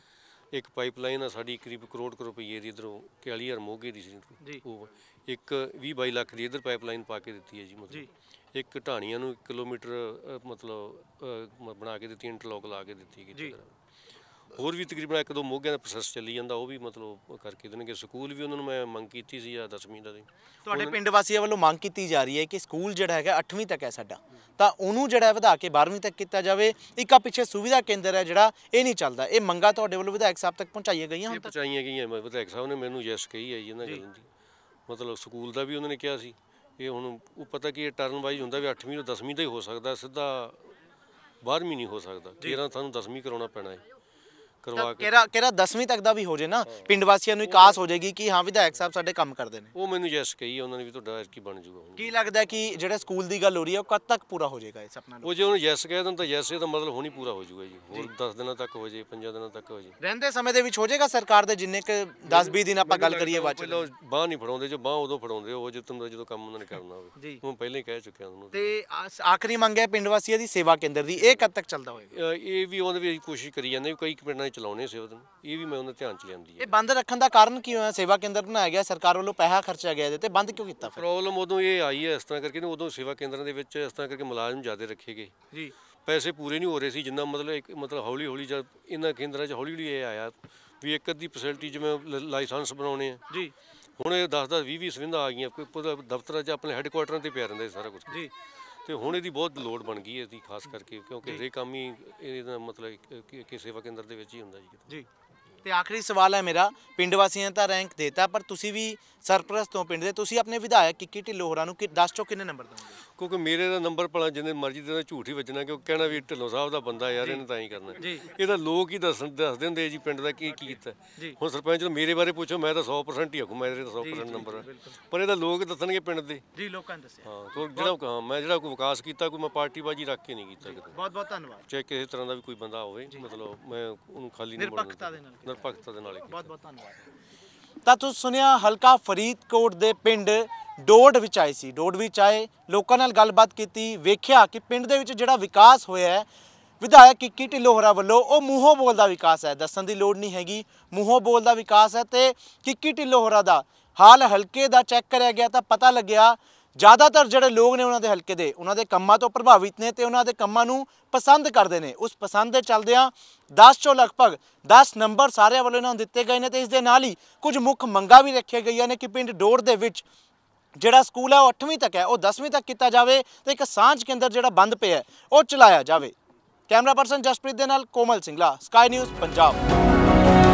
ਇੱਕ ਪਾਈਪਲਾਈਨ ਆ ਸਾਡੀ ਕਰੀਬ ਕਰੋੜ ਰੁਪਏ ਦੀ ਇਧਰੋਂ ਕਿਆਲੀ ਹਰ ਮੋਗੇ ਦੀ ਸੀ ਉਹ ਇੱਕ 20 22 ਲੱਖ ਦੀ ਇਧਰ ਪਾਈਪਲਾਈਨ ਪਾ ਕੇ ਦਿੱਤੀ ਹੈ ਜੀ ਮਤਲਬ ਇੱਕ ਢਾਣੀਆਂ ਨੂੰ 1 ਕਿਲੋਮੀਟਰ ਮਤਲਬ ਬਣਾ ਕੇ ਦਿੱਤੀ ਇੰਟਰਲੌਕ ਲਾ ਕੇ ਦਿੱਤੀ ਗਈ ਜੀ ਹੋਰ ਵੀ ਤਕਰੀਬਨ ਇੱਕ ਦੋ ਮੋਗਿਆਂ ਦਾ ਪ੍ਰੋਸੈਸ ਚੱਲੀ ਜਾਂਦਾ ਉਹ ਵੀ ਮਤਲਬ ਕਰਕੇ ਦੇਣਗੇ ਸਕੂਲ ਵੀ ਉਹਨਾਂ ਨੂੰ ਮੈਂ ਮੰਗ ਕੀਤੀ ਸੀ ਆ 10ਵੀਂ ਦਾ ਦੀ ਤੁਹਾਡੇ ਪਿੰਡ ਵਾਸੀਆਂ ਵੱਲੋਂ ਮੰਗ ਕੀਤੀ ਜਾ ਰਹੀ ਹੈ ਕਿ ਸਕੂਲ ਜਿਹੜਾ ਹੈਗਾ 8ਵੀਂ ਤੱਕ ਹੈ ਸਾਡਾ ਤਾਂ ਉਹਨੂੰ ਜਿਹੜਾ ਵਧਾ ਕੇ 12ਵੀਂ ਤੱਕ ਕੀਤਾ ਜਾਵੇ ਇੱਕ ਆ ਪਿੱਛੇ ਸੁਵਿਧਾ ਕੇਂਦਰ ਹੈ ਜਿਹੜਾ ਇਹ ਨਹੀਂ ਚੱਲਦਾ ਇਹ ਮੰਗਾ ਤੁਹਾਡੇ ਵੱਲੋਂ ਵਿਧਾਇਕ ਸਾਹਿਬ ਤੱਕ ਪਹੁੰਚਾਈਆਂ ਗਈਆਂ ਹੁਣ ਤੱਕ ਪਹੁੰਚਾਈਆਂ ਗਈਆਂ ਵਿਧਾਇਕ ਸਾਹਿਬ ਨੇ ਮੈਨੂੰ ਯੈਸ ਕਹੀ ਹੈ ਇਹਨਾਂ ਗੱਲਾਂ ਦੀ ਮਤਲਬ ਸਕੂਲ ਦਾ ਵੀ ਉਹਨਾਂ ਨੇ ਕਿਹਾ ਸੀ ਇਹ ਹੁਣ ਉਹ ਪਤਾ ਕੀ ਇਹ ਟਰਨ ਵਾਈਜ਼ ਹੁੰਦਾ ਵੀ 8ਵੀਂ ਤੋਂ 10ਵੀਂ ਦਾ ਹੀ ਹੋ ਸਕਦਾ ਸਿੱਧਾ 12ਵੀਂ ਨਹੀਂ ਹੋ ਸਕਦਾ 13 ਤੁਹਾਨੂੰ 10ਵੀਂ ਕਰਾਉਣਾ ਪੈਣਾ ਹੈ ਕਰਵਾ ਕੇ ਕਿਹੜਾ ਕਿਹੜਾ 10ਵੀਂ ਤੱਕ ਦਾ ਵੀ ਹੋ ਜੇ ਨਾ ਪਿੰਡ ਵਾਸੀਆਂ ਨੂੰ ਇੱਕ ਆਸ ਹੋ ਜਾਏਗੀ ਕਿ ਹਾਂ ਵਿਧਾਇਕ ਸਾਹਿਬ ਸਾਡੇ ਕੰਮ ਕਰਦੇ ਨੇ ਉਹ ਮੈਨੂੰ ਜੈਸ ਕਹੀ ਉਹਨਾਂ ਨੇ ਵੀ ਤੁਹਾਡਾ ਕੀ ਬਣ ਜੂਗਾ ਕੀ ਲੱਗਦਾ ਕਿ ਜਿਹੜਾ ਸਕੂਲ ਦੀ ਗੱਲ ਹੋ ਰਹੀ ਹੈ ਉਹ ਕਦ ਤੱਕ ਪੂਰਾ ਹੋ ਜਾਏਗਾ ਇਹ ਸੁਪਨਾ ਉਹ ਜੇ ਉਹਨੂੰ ਜੈਸ ਕਹੇ ਦਿੰਦਾ ਤਾਂ ਯੈਸ ਇਹਦਾ ਮਤਲਬ ਹੋਣੀ ਪੂਰਾ ਹੋ ਜਾਊਗਾ ਜੀ ਹੋਰ 10 ਦਿਨਾਂ ਤੱਕ ਹੋ ਜੇ 5 ਦਿਨਾਂ ਤੱਕ ਹੋ ਜੇ ਰਹਿੰਦੇ ਸਮੇਂ ਦੇ ਵਿੱਚ ਹੋ ਜਾਏਗਾ ਸਰਕਾਰ ਦੇ ਜਿੰਨੇ ਕ 10 20 ਦਿਨ ਆਪਾਂ ਗੱਲ ਕਰੀਏ ਬਾਅਦ ਚ ਬਾਹ ਨਹੀਂ ਫੜਾਉਂਦੇ ਜੋ ਬਾਹ ਉਦੋਂ ਫੜਾਉਂਦੇ ਉਹ ਜਿੱਤਨ ਦਾ ਜਦੋਂ ਕੰਮ ਉਹਨਾਂ ਨੇ ਕਰਨਾ ਹੋਵੇ ਉਹ ਪਹਿਲਾਂ ਹੀ ਕਹਿ ਚੁੱਕਿਆ ਉਹਨੂੰ ਤੇ ਆਖਰੀ ਮੰਗ ਹੈ ਪਿੰਡ ਵਾਸੀਆਂ ਦੀ ਸੇਵਾ ਕੇਂਦਰ ਦੀ ਇਹ ਕਦ ਤੱਕ ਚੱਲਦਾ ਹੋਏਗਾ ਇਹ ਵੀ ਉਹਨਾਂ ਵੀ ਕੋਸ਼ਿਸ਼ ਕਰੀ ਜਾਂਦੇ ਕਈ ਪਿੰਡਾਂ ਚਲਾਉਣੇ ਸੇਵਾ ਨੂੰ ਇਹ ਵੀ ਮੈਂ ਉਹਨਾਂ ਧਿਆਨ ਚ ਲਿਆਂਦੀ ਹੈ ਇਹ ਬੰਦ ਰੱਖਣ ਦਾ ਕਾਰਨ ਕੀ ਹੋਇਆ ਸੇਵਾ ਕੇਂਦਰ ਬਣਾਇਆ ਗਿਆ ਸਰਕਾਰ ਵੱਲੋਂ ਪੈਸਾ ਖਰਚਿਆ ਗਿਆ ਇਹਦੇ ਤੇ ਬੰਦ ਕਿਉਂ ਕੀਤਾ ਫਿਰ ਪ੍ਰੋਬਲਮ ਉਦੋਂ ਇਹ ਆਈ ਹੈ ਇਸ ਤਰ੍ਹਾਂ ਕਰਕੇ ਨਾ ਉਦੋਂ ਸੇਵਾ ਕੇਂਦਰਾਂ ਦੇ ਵਿੱਚ ਇਸ ਤਰ੍ਹਾਂ ਕਰਕੇ ਮੁਲਾਜ਼ਮ ਜ਼ਿਆਦਾ ਰੱਖੇ ਗਏ ਜੀ ਪੈਸੇ ਪੂਰੇ ਨਹੀਂ ਹੋ ਰਹੇ ਸੀ ਜਿੰਨਾ ਮਤਲਬ ਇੱਕ ਮਤਲਬ ਹੌਲੀ ਹੌਲੀ ਜਦ ਇਹਨਾਂ ਕੇਂਦਰਾਂ 'ਚ ਹੌਲੀ ਹੌਲੀ ਇਹ ਆਇਆ ਵੀ ਇੱਕ ਅੱਧੀ ਫੈਸਿਲਿਟੀ ਜਿਵੇਂ ਲਾਇਸੈਂਸ ਬਣਾਉਣੇ ਆ ਜੀ ਹੁਣ ਇਹ 10 10 20 20 ਸੁਵਿਧਾ ਆ ਗਈਆਂ ਕੋਈ ਦਫ਼ਤਰਾਂ 'ਚ ਆਪਣੇ ਹੈੱਡਕੁਆਟਰਾਂ ਤੇ ਪਿਆ ਰਹਿੰਦਾ ਸਾਰਾ ਕੁਝ ਜੀ ਤੇ ਹੁਣ ਇਹਦੀ ਬਹੁਤ ਲੋੜ ਬਣ ਗਈ ਹੈ ਇਹਦੀ ਖਾਸ ਕਰਕੇ ਕਿਉਂਕਿ ਰੇ ਕੰਮ ਹੀ ਇਹਦਾ ਮਤਲਬ ਕਿ- ਸੇਵਾ ਕੇਂਦਰ ਦੇ ਵਿੱਚ ਹੀ ਹੁੰਦਾ ਜੀ ਜੀ ਤੇ ਆਖਰੀ ਸਵਾਲ ਹੈ ਮੇਰਾ ਪਿੰਡ ਵਾਸੀਆਂ ਤਾਂ ਰੈਂਕ ਦੇਤਾ ਪਰ ਤੁਸੀਂ ਵੀ ਸਰਪ੍ਰਸਤ ਹੋ ਪਿੰਡ ਦੇ ਤੁਸੀਂ ਆਪਣੇ ਵਿਧਾਇਕ ਕਿੱਕੀ ਢਿੱਲੋਂ ਹੋਰਾਂ ਨੂੰ ਕਿ 10 ਕਿੰਨੇ ਨੰਬਰ ਦੋਗੇ ਕਿਉਂਕਿ ਮੇਰੇ ਦਾ ਨੰਬਰ ਭਲਾ ਜਿੰਨੇ ਮਰਜ਼ੀ ਦੇ ਝੂਠ ਹੀ ਕਿ ਉਹ ਕਹਿਣਾ ਵੀ ਢਿੱਲੋਂ ਸਾਹਿਬ ਦਾ ਬੰਦਾ ਯਾਰ ਇਹਨੇ ਤਾਂ ਹੀ ਕਰਨਾ ਇਹ ਤਾਂ ਲੋਕ ਹੀ ਦੱਸ ਦੱਸਦੇ ਹੁੰਦੇ ਜੀ ਪਿੰਡ ਦਾ ਕੀ ਕੀ ਕੀਤਾ ਹੁਣ ਸਰਪੰਚ ਨੂੰ ਮੇਰੇ ਬਾਰੇ ਪੁੱਛੋ ਮੈਂ ਤਾਂ 100% ਹੀ ਹਕੂਮਤ ਮੇਰੇ ਦਾ 100% ਨੰਬਰ ਪਰ ਇਹ ਤਾਂ ਲੋਕ ਦੱਸਣਗੇ ਪਿੰਡ ਦੇ ਜੀ ਲੋਕਾਂ ਨੇ ਦੱਸਿਆ ਹਾਂ ਤੋਂ ਜਿਹੜਾ ਕਹਾ ਮੈਂ ਜਿਹੜਾ ਕੋਈ ਵਿਕਾਸ ਕੀਤਾ ਕੋਈ ਮੈਂ ਪਾਰਟੀ ਬਾਜੀ ਰੱਖ ਕੇ ਨਹੀਂ ਕੀਤਾ ਕਿਤੇ ਬਹੁਤ ਬਹੁਤ ਧੰਨਵਾਦ ਚਾਹੇ ਕਿਸੇ ਤਰ੍ਹਾਂ ਦਾ ਵੀ ਕੋਈ ਬੰਦਾ ਹੋਵੇ ਮਤਲਬ ਮੈਂ ਉਹਨੂੰ ਖਾਲੀ ਨਹੀਂ ਭਗਤਾਂ ਦੇ ਨਾਲ ਹੀ ਬਹੁਤ ਬਹੁਤ ਧੰਨਵਾਦ ਤਾਂ ਤੁਸੀਂ ਸੁਣਿਆ ਹਲਕਾ ਫਰੀਦਕੋਟ ਦੇ ਪਿੰਡ ਡੋਡ ਵਿੱਚ ਆਏ ਸੀ ਡੋਡ ਵਿੱਚ ਆਏ ਲੋਕਾਂ ਨਾਲ ਗੱਲਬਾਤ ਕੀਤੀ ਵੇਖਿਆ ਕਿ ਪਿੰਡ ਦੇ ਵਿੱਚ ਜਿਹੜਾ ਵਿਕਾਸ ਹੋਇਆ ਹੈ ਵਿਧਾਇਕ ਕਿੱਕੀ ਢਿਲੋਹਰਾ ਵੱਲੋਂ ਉਹ ਮੂੰਹੋਂ ਬੋਲਦਾ ਵਿਕਾਸ ਹੈ ਦੱਸਣ ਦੀ ਲੋੜ ਨਹੀਂ ਹੈਗੀ ਮੂੰਹੋਂ ਬੋਲਦਾ ਵਿਕਾਸ ਹੈ ਤੇ ਕਿੱਕੀ ਢਿਲੋਹਰਾ ਦਾ ਹਾਲ ਹਲਕੇ ਦਾ ਚੈੱਕ ਕਰਿਆ ਗਿਆ ਤਾਂ ਪਤਾ ਲੱਗਿਆ ਜ਼ਿਆਦਾਤਰ ਜਿਹੜੇ ਲੋਕ ਨੇ ਉਹਨਾਂ ਦੇ ਹਲਕੇ ਦੇ ਉਹਨਾਂ ਦੇ ਕੰਮਾਂ ਤੋਂ ਪ੍ਰਭਾਵਿਤ ਨੇ ਤੇ ਉਹਨਾਂ ਦੇ ਕੰਮਾਂ ਨੂੰ ਪਸੰਦ ਕਰਦੇ ਨੇ ਉਸ ਪਸੰਦ ਦੇ ਆ 10 ਚੋਂ ਲਗਭਗ 10 ਨੰਬਰ ਸਾਰਿਆਂ ਵੱਲੋਂ ਇਹਨਾਂ ਨੂੰ ਦਿੱਤੇ ਗਏ ਨੇ ਤੇ ਇਸ ਦੇ ਨਾਲ ਹੀ ਕੁਝ ਮੁੱਖ ਮੰਗਾਂ ਵੀ ਰੱਖੀਆਂ ਗਈਆਂ ਨੇ ਕਿ ਪਿੰਡ ਡੋਰ ਦੇ ਵਿੱਚ ਜਿਹੜਾ ਸਕੂਲ ਹੈ ਉਹ 8ਵੀਂ ਤੱਕ ਹੈ ਉਹ 10ਵੀਂ ਤੱਕ ਕੀਤਾ ਜਾਵੇ ਤੇ ਇੱਕ ਸਾਂਝ ਕੇਂਦਰ ਜਿਹੜਾ ਬੰਦ ਪਿਆ ਉਹ ਚਲਾਇਆ ਜਾਵੇ ਕੈਮਰਾ ਪਰਸਨ ਜਸਪ੍ਰੀਤ ਦੇ ਨਾਲ ਕੋਮਲ ਸਿੰਘਲਾ ਸਕਾਈ ਨਿਊਜ਼ ਪੰਜਾਬ